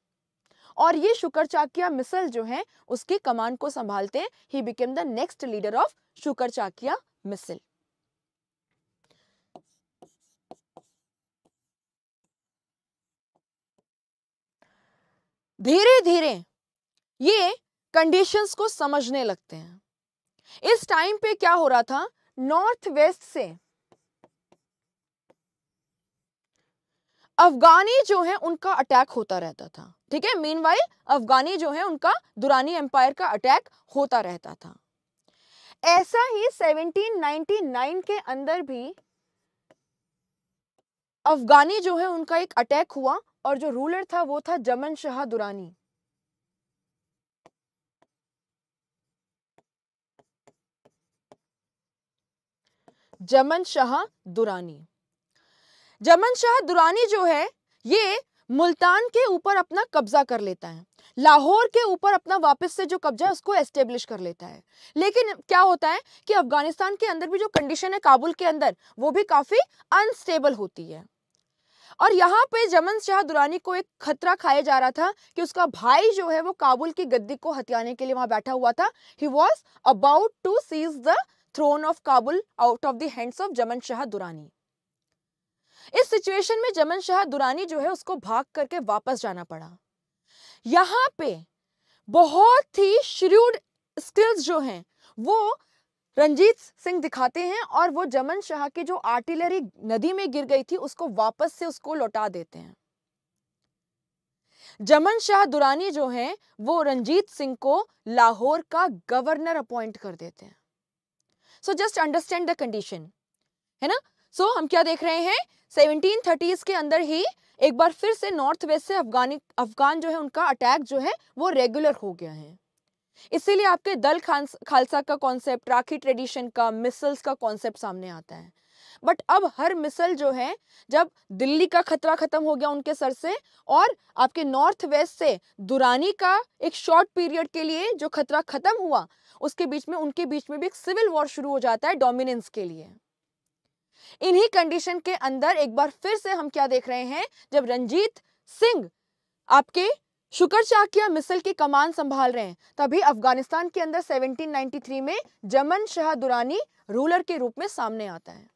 और ये शुकर चाकिया मिसल जो है उसकी कमांड को संभालते हैं he became the next leader of Sukerchakia misl धीरे धीरे ये कंडीशंस को समझने लगते हैं इस टाइम पे क्या हो रहा था नॉर्थ वेस्ट से अफगानी जो है उनका अटैक होता रहता था ठीक है मीन अफगानी जो है उनका दुरानी एम्पायर का अटैक होता रहता था ऐसा ही 1799 के अंदर भी अफगानी जो है उनका एक अटैक हुआ और जो रूलर था वो था जमन शाह दुरानी जमन शाह दुरानी जमन शाह दुरानी जो है ये मुल्तान के ऊपर अपना कब्जा कर लेता है लाहौर के ऊपर अपना वापस से जो कब्जा है उसको एस्टेब्लिश कर लेता है लेकिन क्या होता है कि अफगानिस्तान के अंदर भी जो कंडीशन है काबुल के अंदर वो भी काफ़ी अनस्टेबल होती है और यहाँ पे जमन शाह दुरानी को एक खतरा खाया जा रहा था कि उसका भाई जो है वो काबुल की गद्दी को हथियाने के लिए वहां बैठा हुआ था he was about to seize the throne of Kabul out of the hands of Zaman Shah दुरानी इस सिचुएशन में जमन शाह दुरानी जो है उसको भाग करके वापस जाना पड़ा यहाँ पे बहुत ही श्रूड स्किल्स जो हैं वो रंजीत सिंह दिखाते हैं और वो जमन शाह की जो आर्टिलरी नदी में गिर गई थी उसको वापस से उसको लौटा देते हैं जमन शाह दुरानी जो हैं वो रंजीत सिंह को लाहौर का गवर्नर अपॉइंट कर देते हैं so just understand the condition है ना सो so, हम क्या देख रहे हैं 1730s के अंदर ही एक बार फिर से नॉर्थ वेस्ट से अफगानी अफगान जो है उनका अटैक जो है वो रेगुलर हो गया है इसीलिए आपके दल खालसा का कॉन्सेप्ट राखी ट्रेडिशन का मिसल्स का कॉन्सेप्ट सामने आता है बट अब हर मिसल जो है जब दिल्ली का खतरा खत्म हो गया उनके सर से और आपके नॉर्थ वेस्ट से दुरानी का एक शॉर्ट पीरियड के लिए जो खतरा खत्म हुआ उसके बीच में उनके बीच में भी एक सिविल वॉर शुरू हो जाता है डोमिनेंस के लिए इन्हीं कंडीशन के अंदर एक बार फिर से हम क्या देख रहे हैं जब रंजीत सिंह आपके शुक्र चाकिया मिसल की कमान संभाल रहे हैं तभी अफगानिस्तान के अंदर 1793 में जमन शाह दुरानी रूलर के रूप में सामने आता है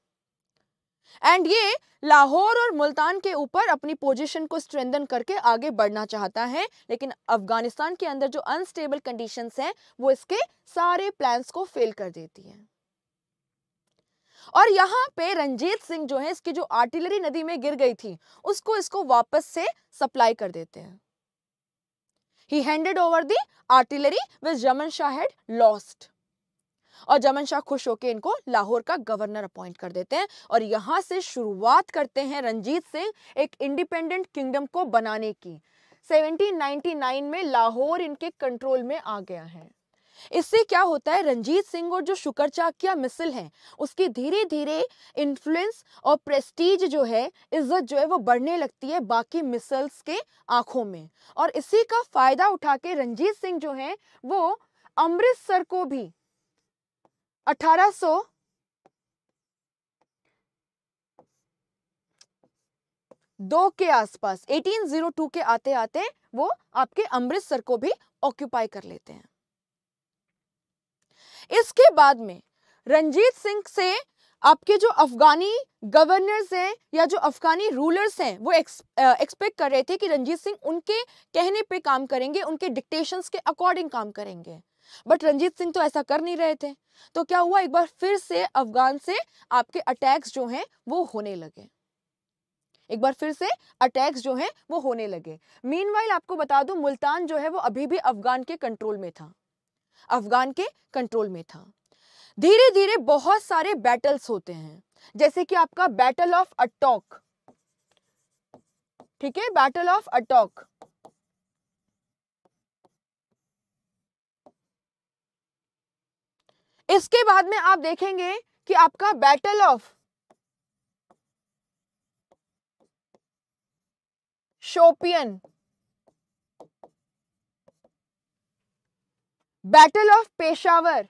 एंड ये लाहौर और मुल्तान के ऊपर अपनी पोजीशन को स्ट्रेंदन करके आगे बढ़ना चाहता है लेकिन अफगानिस्तान के अंदर जो अनस्टेबल कंडीशंस हैं वो इसके सारे प्लान्स को फेल कर देती हैं और यहाँ पे रंजीत सिंह जो है इसकी जो आर्टिलरी नदी में गिर गई थी उसको इसको वापस से सप्लाई कर देते हैं he handed over the artillery which Zaman Shah had lost और जमन शाह खुश होकर इनको लाहौर का गवर्नर अपॉइंट कर देते हैं और यहां से शुरुआत करते हैं रंजीत सिंह एक इंडिपेंडेंट किंगडम को बनाने की 1799 में लाहौर इनके कंट्रोल में आ गया है इससे क्या होता है रंजीत सिंह और जो शुकर चाकिया मिसल हैं उसकी धीरे धीरे इन्फ्लुएंस और प्रेस्टीज जो है इज्जत जो है वो बढ़ने लगती है बाकी मिसल्स के आँखों में और इसी का फ़ायदा उठा के रंजीत सिंह जो हैं वो अमृतसर को भी अठारह दो के आसपास 1802 के आते आते वो आपके अमृतसर को भी ऑक्यूपाई कर लेते हैं इसके बाद में रंजीत सिंह से आपके जो अफगानी गवर्नर्स हैं या जो अफगानी रूलर्स हैं वो एक्सपेक्ट uh, कर रहे थे कि रंजीत सिंह उनके कहने पे काम करेंगे उनके डिक्टेशंस के अकॉर्डिंग काम करेंगे बट रंजीत सिंह तो ऐसा कर नहीं रहे थे तो क्या हुआ एक बार फिर से अफगान से आपके अटैक्स जो हैं वो होने लगे एक बार फिर से अटैक्स जो हैं वो होने लगे मीन आपको बता दूं मुल्तान जो है वो अभी भी अफगान के कंट्रोल में था अफगान के कंट्रोल में था धीरे धीरे बहुत सारे बैटल्स होते हैं जैसे कि आपका बैटल ऑफ अटॉक ठीक है बैटल ऑफ अटॉक इसके बाद में आप देखेंगे कि आपका battle of Shopian battle of Peshawar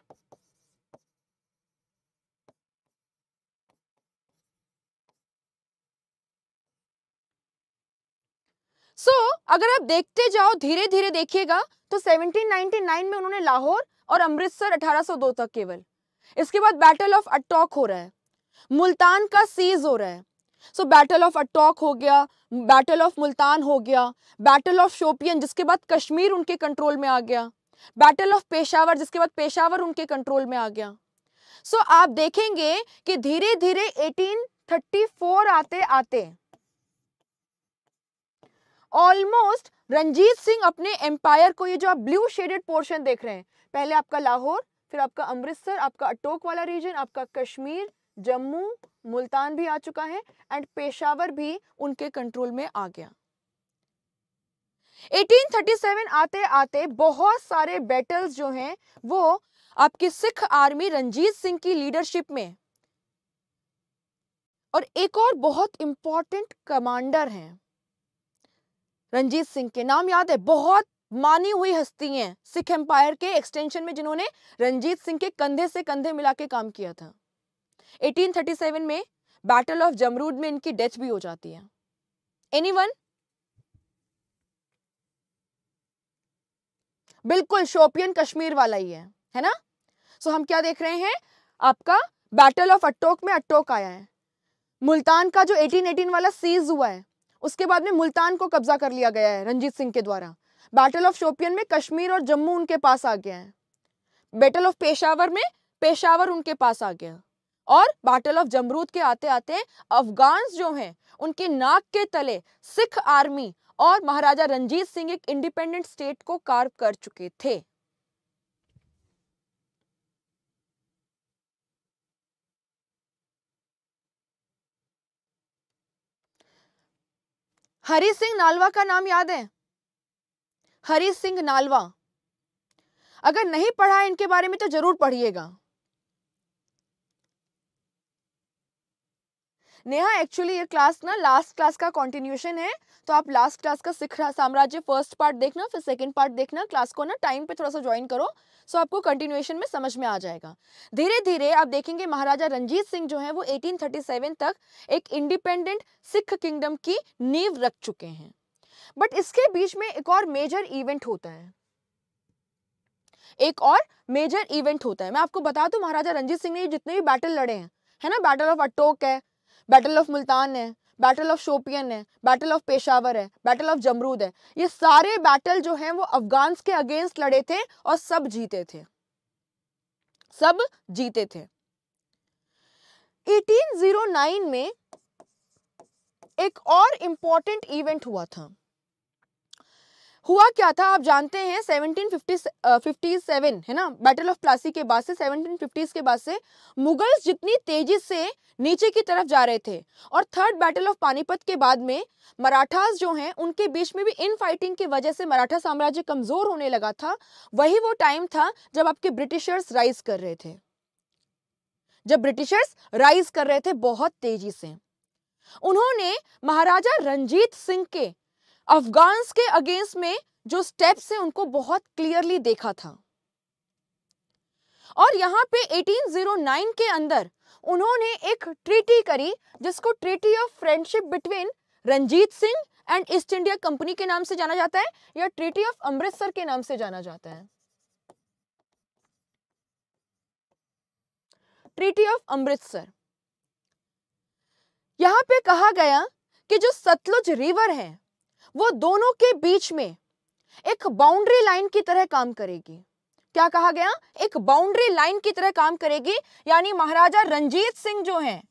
so so, अगर आप देखते जाओ धीरे धीरे देखिएगा तो 1799 में उन्होंने लाहौर और अमृतसर 1802 तक केवल इसके बाद बैटल ऑफ अटॉक हो रहा है मुल्तान का सीज हो रहा है सो बैटल ऑफ अटॉक हो गया बैटल ऑफ मुल्तान हो गया बैटल ऑफ शोपियन जिसके बाद कश्मीर उनके कंट्रोल में आ गया बैटल ऑफ पेशावर जिसके बाद पेशावर उनके कंट्रोल में आ गया सो so, आप देखेंगे कि धीरे धीरे 1834 आते आते ऑलमोस्ट रंजीत सिंह अपने एम्पायर को ये जो आप ब्लू शेडेड पोर्शन देख रहे हैं पहले आपका लाहौर फिर आपका अमृतसर आपका अटोक वाला रीजन आपका कश्मीर जम्मू मुल्तान भी आ चुका है एंड पेशावर भी उनके कंट्रोल में आ गया 1837 आते आते बहुत सारे बैटल्स जो हैं वो आपकी सिख आर्मी रंजीत सिंह की लीडरशिप में और एक और बहुत इंपॉर्टेंट कमांडर हैं रंजीत सिंह के नाम याद है बहुत मानी हुई हस्ती हैं सिख एम्पायर के एक्सटेंशन में जिन्होंने रंजीत सिंह के कंधे से कंधे मिला के काम किया था 1837 में बैटल ऑफ जमरूद में इनकी डेथ भी हो जाती है एनीवन बिल्कुल शोपियन कश्मीर वाला ही है है ना सो so, हम क्या देख रहे हैं आपका बैटल ऑफ अटोक में अटोक आया है मुल्तान का जो 1818 वाला सीज हुआ है उसके बाद में मुल्तान को कब्जा कर लिया गया है रंजीत सिंह के द्वारा बैटल ऑफ शोपियन में कश्मीर और जम्मू उनके पास आ गया है बैटल ऑफ पेशावर में पेशावर उनके पास आ गया और बैटल ऑफ जमरूद के आते आते अफगान जो हैं उनके नाक के तले सिख आर्मी और महाराजा रंजीत सिंह एक इंडिपेंडेंट स्टेट को कार्व कर चुके थे हरी सिंह नालवा का नाम याद है हरी सिंह नालवा अगर नहीं पढ़ा है इनके बारे में तो जरूर पढ़िएगा नेहा एक्चुअली ये क्लास ना लास्ट क्लास का कंटिन्यूशन है तो आप लास्ट क्लास का सिख साम्राज्य फर्स्ट पार्ट देखना फिर सेकंड पार्ट देखना क्लास को ना टाइम पे थोड़ा सा ज्वाइन करो सो आपको कंटिन्यूशन में समझ में आ जाएगा धीरे धीरे आप देखेंगे महाराजा रंजीत सिंह जो है वो 1837 तक एक इंडिपेंडेंट सिख किंगडम की नींव रख चुके हैं बट इसके बीच में एक और मेजर इवेंट होता है एक और मेजर इवेंट होता है मैं आपको बता दूं महाराजा रंजीत सिंह ने जितने भी बैटल लड़े हैं है ना बैटल ऑफ अटोक है बैटल ऑफ मुल्तान है बैटल ऑफ शोपियन है बैटल ऑफ पेशावर है बैटल ऑफ जमरूद है ये सारे बैटल जो हैं वो अफगान्स के अगेंस्ट लड़े थे और सब जीते थे सब जीते थे 1809 में एक और इंपॉर्टेंट इवेंट हुआ था हुआ क्या था आप जानते हैं 1757 है ना बैटल ऑफ प्लासी के बाद से 1750s के बाद से मुगल्स जितनी तेजी से नीचे की तरफ जा रहे थे और थर्ड बैटल ऑफ पानीपत के बाद में मराठास जो हैं उनके बीच में भी इन फाइटिंग की वजह से मराठा साम्राज्य कमज़ोर होने लगा था वही वो टाइम था जब आपके ब्रिटिशर्स राइज कर रहे थे जब ब्रिटिशर्स राइज कर रहे थे बहुत तेजी से उन्होंने महाराजा रंजीत सिंह के अफगान्स के अगेंस्ट में जो स्टेप्स हैं उनको बहुत क्लियरली देखा था और यहाँ पे 1809 के अंदर उन्होंने एक ट्रीटी करी जिसको treaty of friendship between Ranjit Singh and East India Company के नाम से जाना जाता है या ट्रीटी ऑफ अमृतसर के नाम से जाना जाता है ट्रीटी ऑफ अमृतसर यहाँ पे कहा गया कि जो सतलुज रिवर है वो दोनों के बीच में एक बाउंड्री लाइन की तरह काम करेगी क्या कहा गया एक बाउंड्री लाइन की तरह काम करेगी यानी महाराजा रंजीत सिंह जो हैं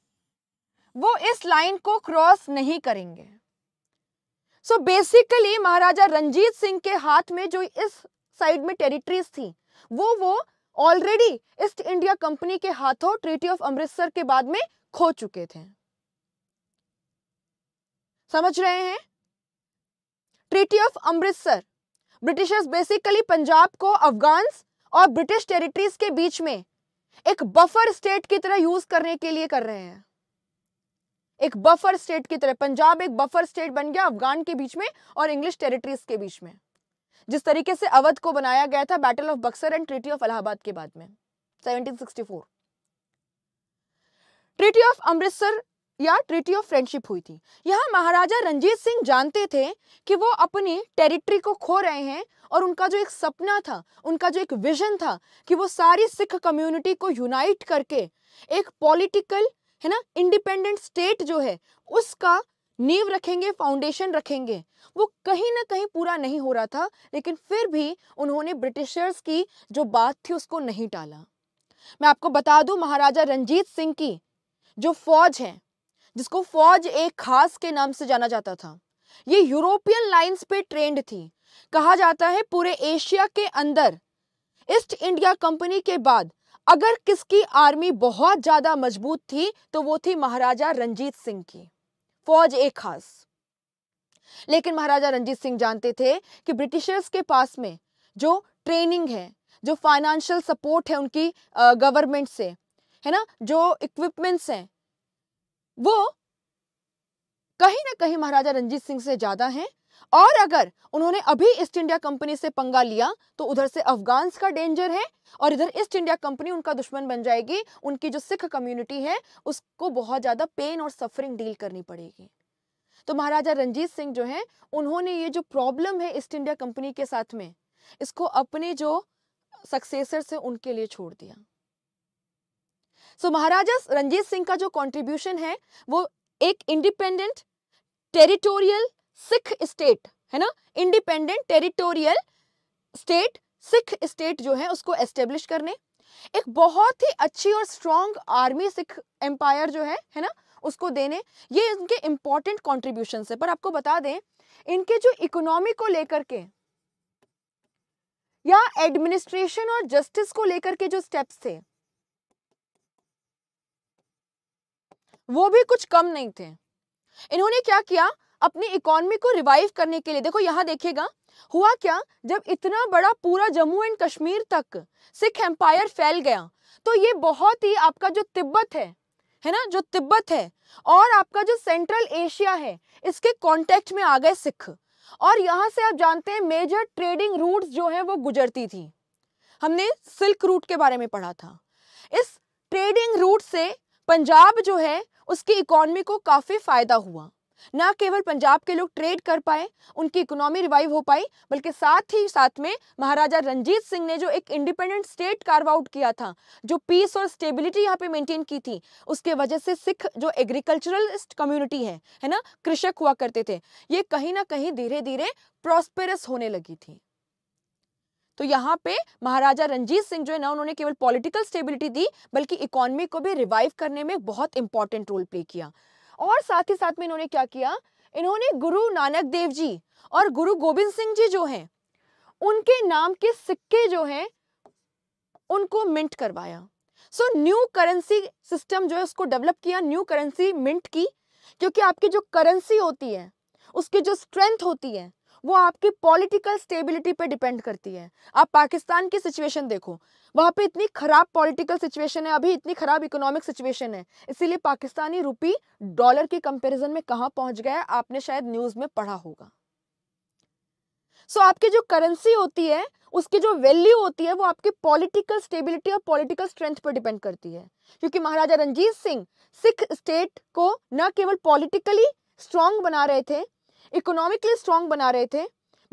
वो इस लाइन को क्रॉस नहीं करेंगे so so basically Maharaja Ranjit Singh के हाथ में जो इस साइड में टेरिटरीज थी वो वो ऑलरेडी ईस्ट इंडिया कंपनी के हाथों ट्रीटी ऑफ अमृतसर के बाद में खो चुके थे समझ रहे हैं treaty of Amritsar Britishers basically Punjab को अफगान्स और ब्रिटिश टेरिटरीज के बीच में एक बफर स्टेट की तरह यूज करने के लिए कर रहे हैं एक बफर स्टेट की तरह पंजाब एक बफर स्टेट बन गया अफगान के बीच में और इंग्लिश टेरिटरीज के बीच में जिस तरीके से अवध को बनाया गया था battle of Buxar and treaty of Allahabad के बाद में 1764 ट्रीटी ऑफ अमृतसर या ट्रिटी ऑफ फ्रेंडशिप हुई थी यहाँ महाराजा रंजीत सिंह जानते थे कि वो अपनी टेरिटरी को खो रहे हैं और उनका जो एक सपना था उनका जो एक विजन था कि वो सारी सिख कम्युनिटी को यूनाइट करके एक पॉलिटिकल है ना इंडिपेंडेंट स्टेट जो है उसका नींव रखेंगे फाउंडेशन रखेंगे वो कहीं ना कहीं पूरा नहीं हो रहा था लेकिन फिर भी उन्होंने ब्रिटिशर्स की जो बात थी उसको नहीं टाला मैं आपको बता दूं महाराजा रंजीत सिंह की जो फौज है जिसको फौज ए खास के नाम से जाना जाता था ये यूरोपियन लाइंस पे ट्रेंड थी कहा जाता है पूरे एशिया के अंदर ईस्ट इंडिया कंपनी के बाद अगर किसकी आर्मी बहुत ज़्यादा मजबूत थी तो वो थी महाराजा रंजीत सिंह की फौज ए खास लेकिन महाराजा रंजीत सिंह जानते थे कि ब्रिटिशर्स के पास में जो ट्रेनिंग है जो फाइनेंशियल सपोर्ट है उनकी गवर्नमेंट से है ना जो इक्विपमेंट्स हैं वो कहीं ना कहीं महाराजा रंजीत सिंह से ज्यादा हैं और अगर उन्होंने अभी ईस्ट इंडिया कंपनी से पंगा लिया तो उधर से अफगान्स का डेंजर है और इधर ईस्ट इंडिया कंपनी उनका दुश्मन बन जाएगी उनकी जो सिख कम्युनिटी है उसको बहुत ज़्यादा पेन और सफरिंग डील करनी पड़ेगी तो महाराजा रंजीत सिंह जो है उन्होंने ये जो प्रॉब्लम है ईस्ट इंडिया कंपनी के साथ में इसको अपने जो सक्सेसर से उनके लिए छोड़ दिया सो महाराजा रंजीत सिंह का जो कंट्रीब्यूशन है वो एक इंडिपेंडेंट टेरिटोरियल सिख स्टेट है ना independent territorial state Sikh state जो है उसको एस्टेब्लिश करने एक बहुत ही अच्छी और स्ट्रॉन्ग आर्मी सिख एम्पायर जो है है ना उसको देने ये इनके इंपॉर्टेंट कॉन्ट्रीब्यूशन है पर आपको बता दें इनके जो इकोनॉमी को लेकर के या एडमिनिस्ट्रेशन और जस्टिस को लेकर के जो स्टेप्स थे वो भी कुछ कम नहीं थे इन्होंने क्या किया अपनी इकोनॉमी को रिवाइव करने के लिए देखो यहाँ देखिएगा हुआ क्या जब इतना बड़ा पूरा जम्मू एंड कश्मीर तक सिख एम्पायर फैल गया तो ये बहुत ही आपका जो तिब्बत है है ना जो तिब्बत है और आपका जो सेंट्रल एशिया है इसके कॉन्टेक्ट में आ गए सिख और यहाँ से आप जानते हैं मेजर ट्रेडिंग रूट जो है वो गुजरती थी हमने सिल्क रूट के बारे में पढ़ा था इस ट्रेडिंग रूट से पंजाब जो है उसकी इकोनॉमी को काफ़ी फ़ायदा हुआ न केवल पंजाब के लोग ट्रेड कर पाए उनकी इकोनॉमी रिवाइव हो पाई बल्कि साथ ही साथ में महाराजा रंजीत सिंह ने जो एक इंडिपेंडेंट स्टेट कार्व आउट किया था जो पीस और स्टेबिलिटी यहाँ पे मेंटेन की थी उसके वजह से सिख जो एग्रीकल्चरलिस्ट कम्युनिटी है है ना कृषक हुआ करते थे ये कहीं ना कहीं धीरे धीरे प्रॉस्पेरस होने लगी थी तो यहाँ पे महाराजा रंजीत सिंह जो है ना उन्होंने केवल पॉलिटिकल स्टेबिलिटी दी बल्कि इकोनॉमी को भी रिवाइव करने में बहुत इंपॉर्टेंट रोल प्ले किया और साथ ही साथ में इन्होंने क्या किया इन्होंने गुरु नानक देव जी और गुरु गोविंद सिंह जी जो हैं उनके नाम के सिक्के जो हैं उनको मिंट करवाया सो न्यू करेंसी सिस्टम जो है उसको डेवलप किया न्यू करेंसी मिंट की क्योंकि आपकी जो करेंसी होती है उसकी जो स्ट्रेंथ होती है वो आपकी पॉलिटिकल स्टेबिलिटी पे डिपेंड करती है आप पाकिस्तान की सिचुएशन देखो वहाँ पे इतनी ख़राब पॉलिटिकल सिचुएशन है अभी इतनी ख़राब इकोनॉमिक सिचुएशन है इसीलिए पाकिस्तानी रुपी डॉलर की कंपैरिजन में कहाँ पहुंच गया आपने शायद न्यूज़ में पढ़ा होगा सो so, आपकी जो करेंसी होती है उसकी जो वैल्यू होती है वो आपकी पॉलिटिकल स्टेबिलिटी और पॉलिटिकल स्ट्रेंथ पर डिपेंड करती है क्योंकि महाराजा रंजीत सिंह सिख स्टेट को न केवल पॉलिटिकली स्ट्रांग बना रहे थे इकोनॉमिकली स्ट्रॉन्ग बना रहे थे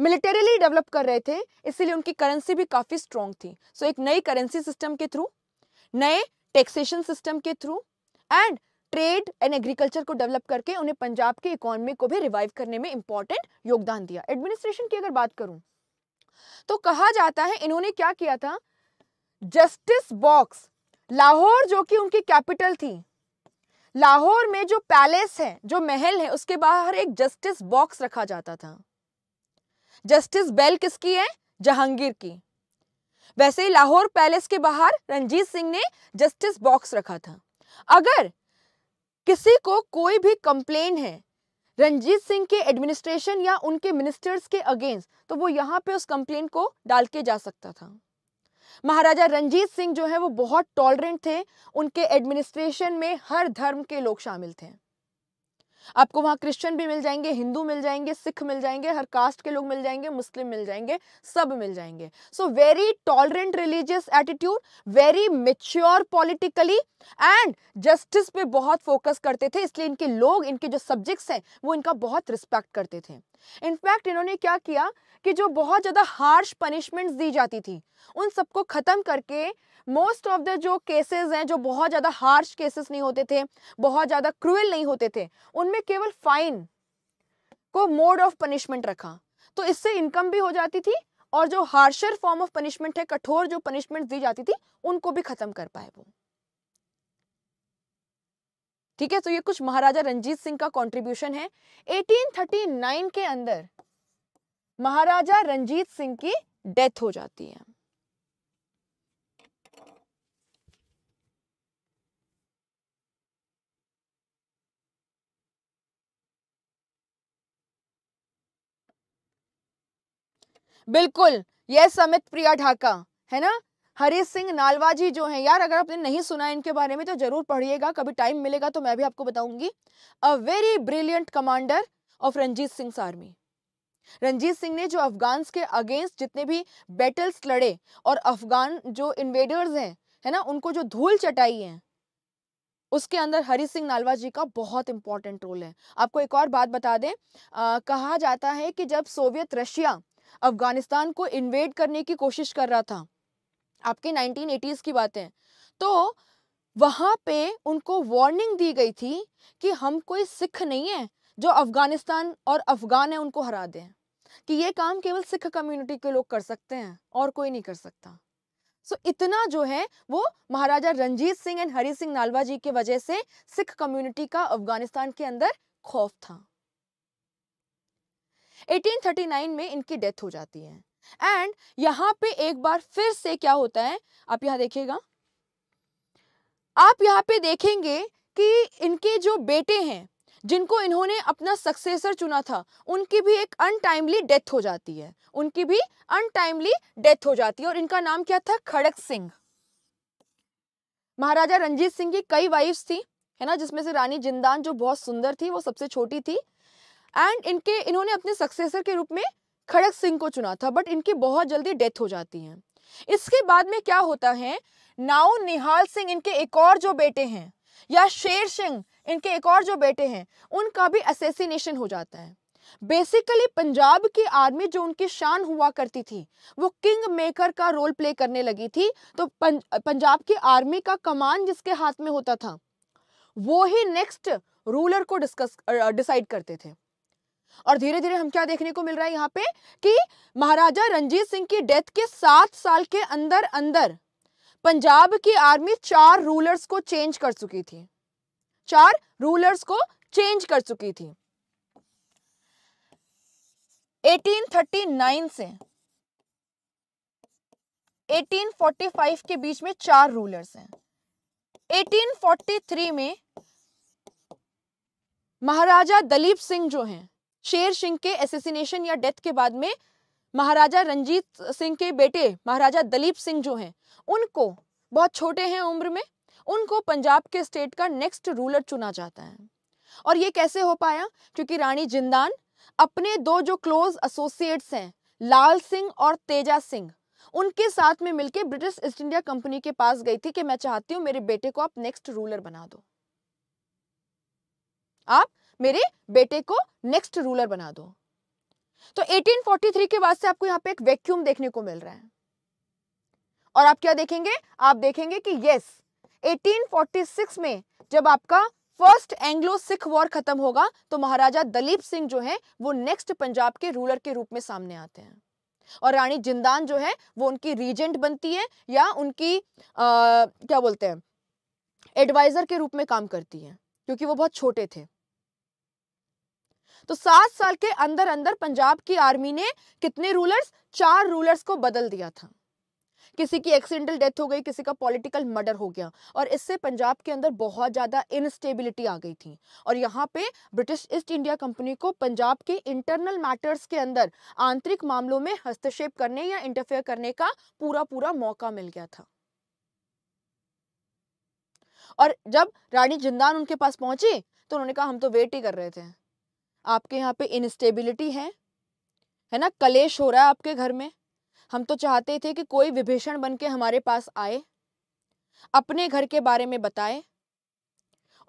मिलिटरीली डेवलप कर रहे थे इसीलिए उनकी करेंसी भी काफ़ी स्ट्रॉन्ग थी सो so, एक नई करेंसी सिस्टम के थ्रू नए टैक्सेशन सिस्टम के through and trade and agriculture को डेवलप करके उन्हें पंजाब की इकोनॉमी को भी रिवाइव करने में इंपॉर्टेंट योगदान दिया एडमिनिस्ट्रेशन की अगर बात करूं तो कहा जाता है इन्होंने क्या किया था जस्टिस बॉक्स लाहौर जो कि उनकी कैपिटल थी लाहौर में जो पैलेस है जो महल है उसके बाहर एक जस्टिस बॉक्स रखा जाता था जस्टिस बेल किसकी है जहांगीर की वैसे ही लाहौर पैलेस के बाहर रंजीत सिंह ने जस्टिस बॉक्स रखा था अगर किसी को कोई भी कंप्लेन है रंजीत सिंह के एडमिनिस्ट्रेशन या उनके मिनिस्टर्स के अगेंस्ट तो वो यहाँ पे उस कंप्लेन को डाल के जा सकता था महाराजा रंजीत सिंह जो है वो बहुत टॉलरेंट थे उनके एडमिनिस्ट्रेशन में हर धर्म के लोग शामिल थे आपको वहाँ क्रिश्चियन भी मिल जाएंगे हिंदू मिल जाएंगे सिख मिल जाएंगे हर कास्ट के लोग मिल जाएंगे मुस्लिम मिल जाएंगे सब मिल जाएंगे so very tolerant religious attitude very mature politically and justice पे बहुत फोकस करते थे इसलिए इनके लोग इनके जो सब्जेक्ट्स हैं वो इनका बहुत रिस्पेक्ट करते थे इनफैक्ट इन्होंने क्या किया कि जो बहुत ज़्यादा हार्श पनिशमेंट्स दी जाती थी उन सबको ख़त्म करके मोस्ट ऑफ द जो केसेस हैं जो बहुत ज़्यादा हार्श केसेस नहीं होते थे बहुत ज़्यादा क्रूएल नहीं होते थे उनमें केवल फाइन को मोड ऑफ पनिशमेंट रखा तो इससे इनकम भी हो जाती थी और जो हार्शर फॉर्म ऑफ पनिशमेंट है कठोर जो पनिशमेंट दी जाती थी उनको भी खत्म कर पाए वो ठीक है तो ये कुछ महाराजा रंजीत सिंह का कंट्रीब्यूशन है 1839 के अंदर महाराजा रंजीत सिंह की डेथ हो जाती है बिल्कुल ये समित प्रिया ढाका है ना हरी सिंह नालवा जी जो हैं यार अगर आपने नहीं सुना इनके बारे में तो जरूर पढ़िएगा कभी टाइम मिलेगा तो मैं भी आपको बताऊंगी a very brilliant commander of Ranjit Singh army Ranjit Singh ने जो अफगान के अगेंस्ट जितने भी बैटल्स लड़े और अफगान जो इन्वेडर्स हैं है ना उनको जो धूल चटाई है उसके अंदर हरी सिंह नालवा जी का बहुत इंपॉर्टेंट रोल है आपको एक और बात बता दें आ, कहा जाता है कि जब सोवियत रशिया अफगानिस्तान को इन्वेड करने की कोशिश कर रहा था आपके एटीज की बातें तो वहां पे उनको वार्निंग दी गई थी कि हम कोई सिख नहीं है जो अफगानिस्तान और अफगान है उनको हरा दें कि ये काम केवल सिख कम्युनिटी के लोग कर सकते हैं और कोई नहीं कर सकता सो so, इतना जो है वो महाराजा रंजीत सिंह एंड हरी सिंह नालवा जी के वजह से सिख कम्युनिटी का अफगानिस्तान के अंदर खौफ था 1839 में इनकी डेथ हो जाती है एंड यहाँ पे एक बार फिर से क्या होता है आप यहाँ देखिएगा आप यहाँ पे देखेंगे कि इनके जो बेटे हैं जिनको इन्होंने अपना सक्सेसर चुना था उनकी भी एक अनटाइमली डेथ हो जाती है उनकी भी अनटाइमली डेथ हो जाती है और इनका नाम क्या था खड़क सिंह महाराजा रंजीत सिंह की कई वाइफ्स थी है ना जिसमें से रानी जिंदान जो बहुत सुंदर थी वो सबसे छोटी थी एंड इनके इन्होंने अपने सक्सेसर के रूप में खड़क सिंह को चुना था बट इनकी बहुत जल्दी डेथ हो जाती है इसके बाद में क्या होता है नाउ निहाल सिंह इनके एक और जो बेटे हैं या शेर सिंह इनके एक और जो बेटे हैं उनका भी असेसिनेशन हो जाता है बेसिकली पंजाब की आर्मी जो उनकी शान हुआ करती थी वो किंग मेकर का रोल प्ले करने लगी थी तो पंजाब की आर्मी का कमान जिसके हाथ में होता था वो ही नेक्स्ट रूलर को डिस्कस डिसाइड करते थे और धीरे धीरे हम क्या देखने को मिल रहा है यहाँ पे कि महाराजा रंजीत सिंह की डेथ के सात साल के अंदर अंदर पंजाब की आर्मी चार रूलर्स को चेंज कर चुकी थी चार रूलर्स को चेंज कर चुकी थी 1839 से 1845 के बीच में चार रूलर्स हैं 1843 में महाराजा दलीप सिंह जो हैं शेर सिंह के एसेसिनेशन या डेथ के बाद में महाराजा रंजीत सिंह के बेटे महाराजा दलीप सिंह जो हैं उनको बहुत छोटे हैं उम्र में उनको पंजाब के स्टेट का नेक्स्ट रूलर चुना जाता है और ये कैसे हो पाया क्योंकि रानी जिंदान अपने दो जो क्लोज एसोसिएट्स हैं लाल सिंह और तेजा सिंह उनके साथ में मिलके ब्रिटिश ईस्ट इंडिया कंपनी के पास गई थी कि मैं चाहती हूँ मेरे बेटे को आप नेक्स्ट रूलर बना दो आप मेरे बेटे को नेक्स्ट रूलर बना दो तो 1843 के बाद से आपको यहां पे एक वैक्यूम देखने को मिल रहा है और आप क्या देखेंगे आप देखेंगे कि यस 1846 में जब आपका फर्स्ट एंग्लो सिख वॉर खत्म होगा तो महाराजा दलीप सिंह जो है वो नेक्स्ट पंजाब के रूलर के रूप में सामने आते हैं और रानी जिंदान जो है वो उनकी रीजेंट बनती है या उनकी आ, क्या बोलते हैं एडवाइजर के रूप में काम करती है क्योंकि वो बहुत छोटे थे तो सात साल के अंदर अंदर पंजाब की आर्मी ने कितने रूलर्स चार रूलर्स को बदल दिया था किसी की एक्सीडेंटल डेथ हो गई किसी का पॉलिटिकल मर्डर हो गया और इससे पंजाब के अंदर बहुत ज़्यादा इनस्टेबिलिटी आ गई थी और यहाँ पे ब्रिटिश ईस्ट इंडिया कंपनी को पंजाब के इंटरनल मैटर्स के अंदर आंतरिक मामलों में हस्तक्षेप करने या इंटरफेयर करने का पूरा पूरा मौका मिल गया था और जब रानी जिंदान उनके पास पहुंची तो उन्होंने कहा हम तो वेट ही कर रहे थे आपके यहाँ पे इनस्टेबिलिटी है है ना कलेश हो रहा है आपके घर में हम तो चाहते थे कि कोई विभीषण बन के हमारे पास आए अपने घर के बारे में बताए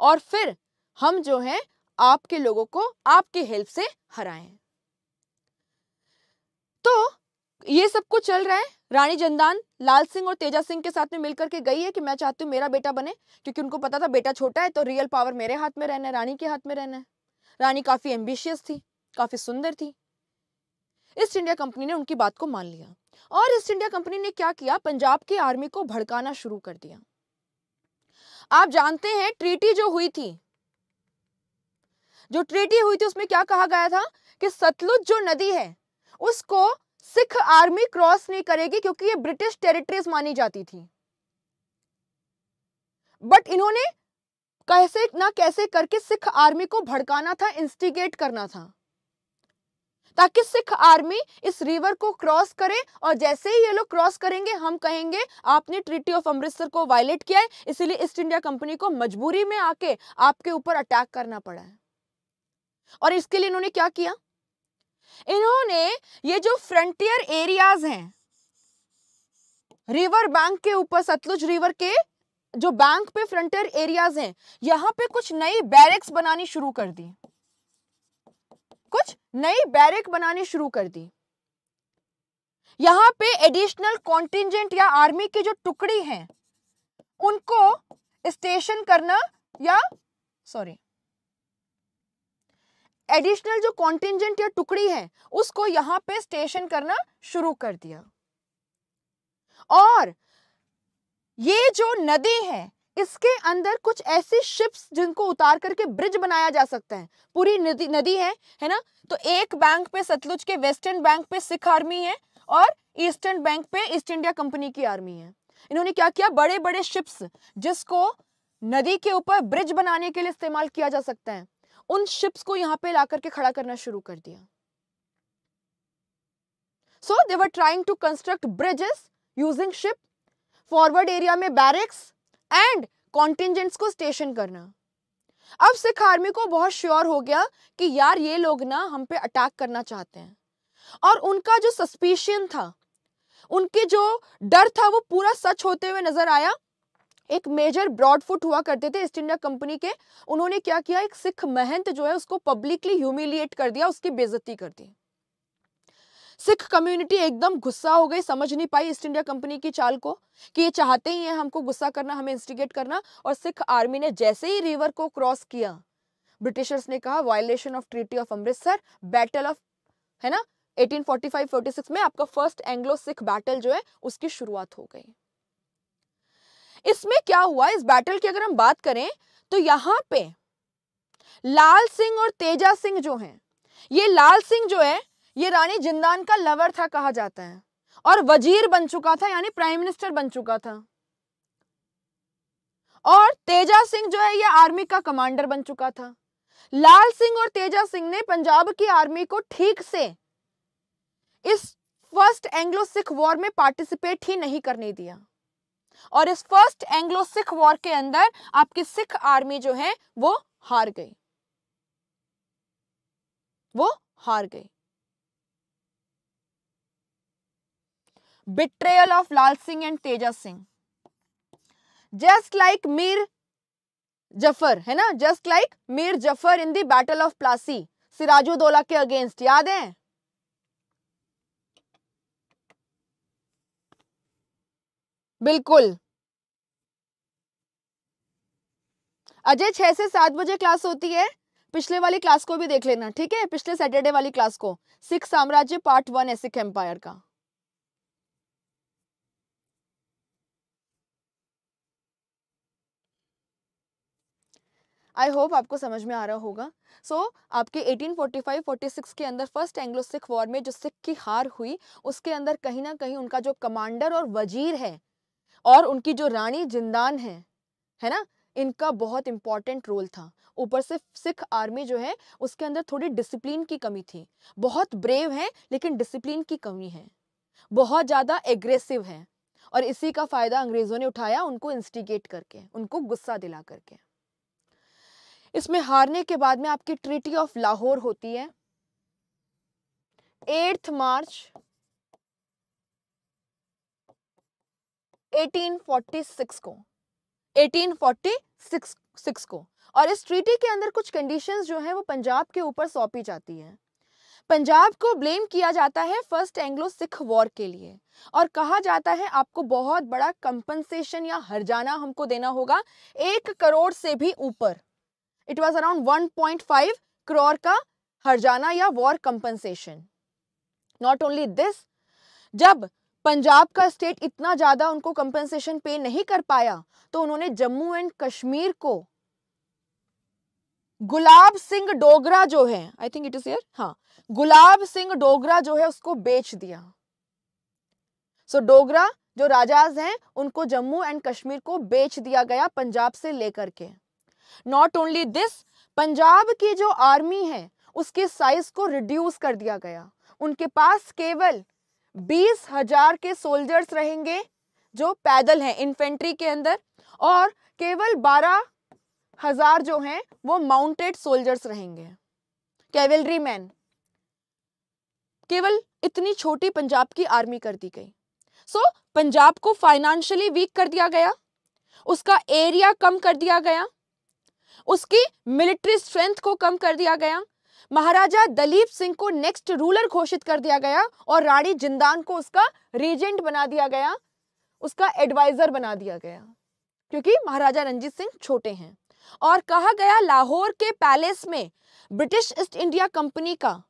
और फिर हम जो हैं आपके लोगों को आपके हेल्प से हराएं तो ये सब कुछ चल रहा है रानी जंदान लाल सिंह और तेजा सिंह के साथ में मिलकर के गई है कि मैं चाहती हूँ मेरा बेटा बने क्योंकि उनको पता था बेटा छोटा है तो रियल पावर मेरे हाथ में रहना है रानी के हाथ में रहना है रानी काफ़ी एम्बिशियस थी काफ़ी सुंदर थी ईस्ट इंडिया कंपनी ने उनकी बात को मान लिया और ईस्ट इंडिया कंपनी ने क्या किया पंजाब की आर्मी को भड़काना शुरू कर दिया आप जानते हैं ट्रीटी जो हुई थी जो ट्रीटी हुई थी उसमें क्या कहा गया था कि सतलुज जो नदी है उसको सिख आर्मी क्रॉस नहीं करेगी क्योंकि ये ब्रिटिश टेरिटरीज मानी जाती थी बट इन्होंने कैसे ना कैसे करके सिख आर्मी को भड़काना था इंस्टिगेट करना था ताकि सिख आर्मी इस रिवर को क्रॉस करे और जैसे ही ये लोग क्रॉस करेंगे हम कहेंगे आपने ट्रिटी ऑफ अमृतसर को वायलेट किया है इसीलिए ईस्ट इंडिया कंपनी को मजबूरी में आके आपके ऊपर अटैक करना पड़ा है और इसके लिए इन्होंने क्या किया इन्होंने ये जो फ्रंटियर एरियाज हैं रिवर बैंक के ऊपर सतलुज रिवर के जो बैंक पे फ्रंटियर एरियाज हैं यहाँ पे कुछ नई बैरक्स बनानी शुरू कर दी कुछ नई बैरक बनानी शुरू कर दी यहाँ पे एडिशनल कॉन्टिजेंट या आर्मी की जो टुकड़ी है उनको स्टेशन करना या सॉरी एडिशनल जो कॉन्टिजेंट या टुकड़ी है उसको यहाँ पे स्टेशन करना शुरू कर दिया और ये जो नदी है इसके अंदर कुछ ऐसी शिप्स जिनको उतार करके ब्रिज बनाया जा सकता है पूरी नदी नदी है है ना तो एक बैंक पे सतलुज के वेस्टर्न बैंक पे सिख आर्मी है और ईस्टर्न बैंक पे ईस्ट इंडिया कंपनी की आर्मी है इन्होंने क्या किया बड़े बड़े शिप्स जिसको नदी के ऊपर ब्रिज बनाने के लिए इस्तेमाल किया जा सकता है उन शिप्स को यहाँ पे ला करके खड़ा करना शुरू कर दिया so they were trying to construct bridges using ship forward area में बैरिक्स एंड कॉन्टिजेंट्स को स्टेशन करना अब सिख आर्मी को बहुत श्योर हो गया कि यार ये लोग ना हम पे अटैक करना चाहते हैं और उनका जो सस्पिशियन था उनके जो डर था वो पूरा सच होते हुए नजर आया एक मेजर ब्रॉडफुट हुआ करते थे ईस्ट इंडिया कंपनी के उन्होंने क्या किया एक सिख महंत जो है उसको पब्लिकली ह्यूमिलिएट कर दिया उसकी बेजती कर दी सिख कम्युनिटी एकदम गुस्सा हो गई समझ नहीं पाई ईस्ट इंडिया कंपनी की चाल को कि ये चाहते ही हैं हमको गुस्सा करना हमें इंस्टिगेट करना और सिख आर्मी ने जैसे ही रिवर को क्रॉस किया ब्रिटिशर्स ने कहा violation of treaty of Amritsar battle of है ना 1845-46 में आपका फर्स्ट एंग्लो सिख बैटल जो है उसकी शुरुआत हो गई इसमें क्या हुआ इस बैटल की अगर हम बात करें तो यहाँ पे लाल सिंह और तेजा सिंह जो हैं ये लाल सिंह जो है ये रानी जिंदान का लवर था कहा जाता है और वजीर बन चुका था यानी प्राइम मिनिस्टर बन चुका था और तेजा सिंह जो है ये आर्मी का कमांडर बन चुका था लाल सिंह और तेजा सिंह ने पंजाब की आर्मी को ठीक से इस फर्स्ट एंग्लो सिख वॉर में पार्टिसिपेट ही नहीं करने दिया और इस फर्स्ट एंग्लो सिख वॉर के अंदर आपकी सिख आर्मी जो है वो हार गई वो हार गई betrayal of Lal Singh and Teja Singh just like Mir Jafar है ना just like Mir Jafar in battle of Plassey Siraj-ud-Daulah के अगेंस्ट याद है बिल्कुल अजय छह से सात बजे क्लास होती है पिछले वाली क्लास को भी देख लेना ठीक है पिछले सैटरडे वाली क्लास को सिख साम्राज्य पार्ट वन है सिख एम्पायर का आई होप आपको समझ में आ रहा होगा सो so, आपके 1845-46 के अंदर फर्स्ट एंग्लो सिख वॉर में जो सिख की हार हुई उसके अंदर कहीं ना कहीं उनका जो कमांडर और वजीर है और उनकी जो रानी जिंदान है है ना इनका बहुत इंपॉर्टेंट रोल था ऊपर से सिख आर्मी जो है उसके अंदर थोड़ी डिसिप्लिन की कमी थी बहुत ब्रेव है लेकिन डिसिप्लिन की कमी है बहुत ज़्यादा एग्रेसिव है और इसी का फ़ायदा अंग्रेज़ों ने उठाया उनको इंस्टिगेट करके उनको गुस्सा दिला करके इसमें हारने के बाद में आपकी ट्रीटी ऑफ लाहौर होती है एट्थ मार्च 1846 को 1846 सिक्स को और इस ट्रीटी के अंदर कुछ कंडीशंस जो है वो पंजाब के ऊपर सौंपी जाती हैं पंजाब को ब्लेम किया जाता है फर्स्ट एंग्लो सिख वॉर के लिए और कहा जाता है आपको बहुत बड़ा कंपनसेशन या हरजाना हमको देना होगा एक करोड़ से भी ऊपर it was around five crore का हरजाना या war compensation not only this जब पंजाब का स्टेट इतना ज़्यादा उनको कंपनसेशन पे नहीं कर पाया तो उन्होंने जम्मू एंड कश्मीर को गुलाब सिंह डोगरा जो है I think it is yeah हाँ गुलाब सिंह डोगरा जो है उसको बेच दिया सो so, डोगरा जो राजाज हैं उनको जम्मू एंड कश्मीर को बेच दिया गया पंजाब से लेकर के नॉट ओनली दिस पंजाब की जो आर्मी है उसके साइज को रिड्यूस कर दिया गया उनके पास केवल बीस हजार के सोल्जर्स रहेंगे जो पैदल हैं इन्फेंट्री के अंदर और केवल बारह हजार जो हैं वो माउंटेड सोल्जर्स रहेंगे कैवलरी मैन केवल इतनी छोटी पंजाब की आर्मी कर दी गई सो so, पंजाब को फाइनेंशियली वीक कर दिया गया उसका एरिया कम कर दिया गया उसकी मिलिट्री स्ट्रेंथ को कम कर दिया गया महाराजा दलीप सिंह को नेक्स्ट रूलर घोषित कर दिया गया और राणी जिंदान को उसका रीजेंट बना दिया गया उसका एडवाइजर बना दिया गया क्योंकि महाराजा रंजीत सिंह छोटे हैं और कहा गया लाहौर के पैलेस में ब्रिटिश ईस्ट इंडिया कंपनी का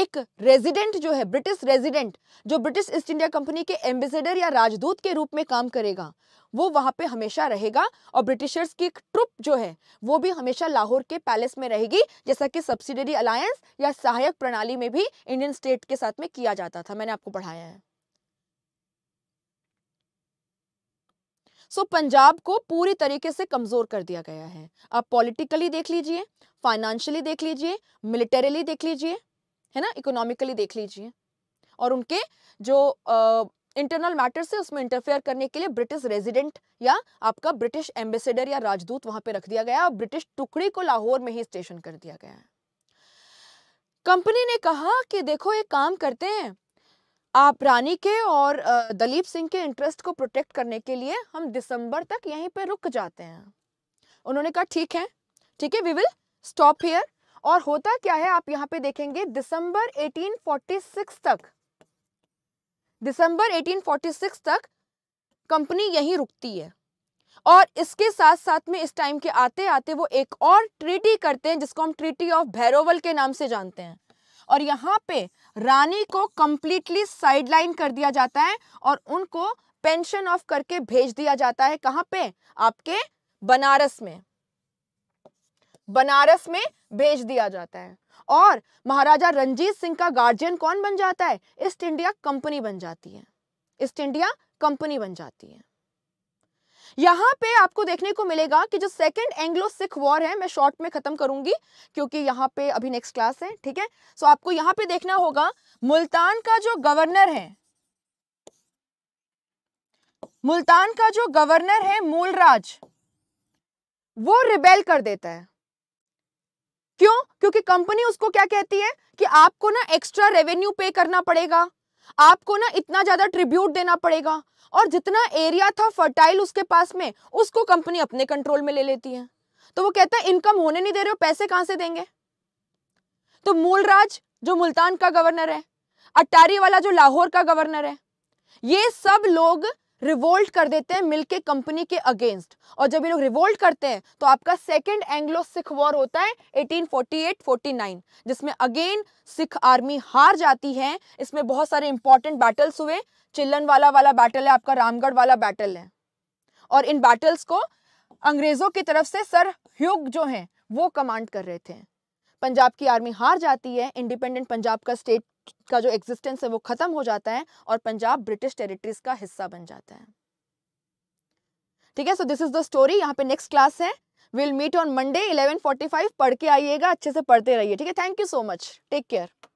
एक रेजिडेंट जो है ब्रिटिश रेजिडेंट जो ब्रिटिश ईस्ट इंडिया कंपनी के एम्बेसडर या राजदूत के रूप में काम करेगा वो वहां पे हमेशा रहेगा और ब्रिटिशर्स की एक ट्रुप जो है वो भी हमेशा लाहौर के पैलेस में रहेगी जैसा कि सब्सिडरी अलायंस या सहायक प्रणाली में भी इंडियन स्टेट के साथ में किया जाता था मैंने आपको पढ़ाया है सो so, पंजाब को पूरी तरीके से कमज़ोर कर दिया गया है आप पॉलिटिकली देख लीजिए फाइनेंशियली देख लीजिए मिलिटरीली देख लीजिए है ना इकोनॉमिकली देख लीजिए और उनके जो इंटरनल मैटर्स है उसमें इंटरफेयर करने के लिए ब्रिटिश रेजिडेंट या आपका ब्रिटिश एम्बेसडर या राजदूत वहां पे रख दिया गया और ब्रिटिश टुकड़ी को लाहौर में ही स्टेशन कर दिया गया है कंपनी ने कहा कि देखो ये काम करते हैं आप रानी के और दलीप सिंह के इंटरेस्ट को प्रोटेक्ट करने के लिए हम दिसंबर तक यहीं पर रुक जाते हैं उन्होंने कहा ठीक है ठीक है वी विल स्टॉप हेयर और होता क्या है आप यहाँ पे देखेंगे दिसंबर 1846 तक दिसंबर 1846 तक कंपनी यहीं रुकती है और इसके साथ साथ में इस टाइम के आते आते वो एक और ट्रीटी करते हैं जिसको हम ट्रीटी ऑफ भैरोवल के नाम से जानते हैं और यहाँ पे रानी को कंप्लीटली साइडलाइन कर दिया जाता है और उनको पेंशन ऑफ करके भेज दिया जाता है कहाँ पे आपके बनारस में बनारस में भेज दिया जाता है और महाराजा रंजीत सिंह का गार्जियन कौन बन जाता है ईस्ट इंडिया कंपनी बन जाती है ईस्ट इंडिया कंपनी बन जाती है यहां पे आपको देखने को मिलेगा कि जो सेकंड एंग्लो सिख वॉर है मैं शॉर्ट में खत्म करूंगी क्योंकि यहां पे अभी नेक्स्ट क्लास है ठीक है सो आपको यहां पे देखना होगा मुल्तान का जो गवर्नर है मुल्तान का जो गवर्नर है मूलराज वो रिबेल कर देता है क्यों क्योंकि कंपनी उसको क्या कहती है कि आपको ना एक्स्ट्रा रेवेन्यू पे करना पड़ेगा आपको ना इतना ज्यादा ट्रिब्यूट देना पड़ेगा और जितना एरिया था फर्टाइल उसके पास में उसको कंपनी अपने कंट्रोल में ले लेती है तो वो कहता है इनकम होने नहीं दे रहे हो पैसे कहां से देंगे तो मूलराज जो मुल्तान का गवर्नर है अटारी वाला जो लाहौर का गवर्नर है ये सब लोग रिवोल्ट कर देते हैं मिलके कंपनी के अगेंस्ट और जब ये लोग रिवोल्ट करते हैं तो आपका सेकेंड एंग्लो सिख वॉर होता है 1848-49 जिसमें अगेन सिख आर्मी हार जाती है इसमें बहुत सारे इंपॉर्टेंट बैटल्स हुए चिल्लन वाला वाला बैटल है आपका रामगढ़ वाला बैटल है और इन बैटल्स को अंग्रेजों की तरफ से सर ह्यूग जो हैं वो कमांड कर रहे थे पंजाब की आर्मी हार जाती है इंडिपेंडेंट पंजाब का स्टेट का जो एग्जिस्टेंस है वो ख़त्म हो जाता है और पंजाब ब्रिटिश टेरिटरीज का हिस्सा बन जाता है ठीक है so this is the story यहाँ पे नेक्स्ट क्लास है will meet on Monday five पढ़ के आइएगा अच्छे से पढ़ते रहिए ठीक है thank you so much take care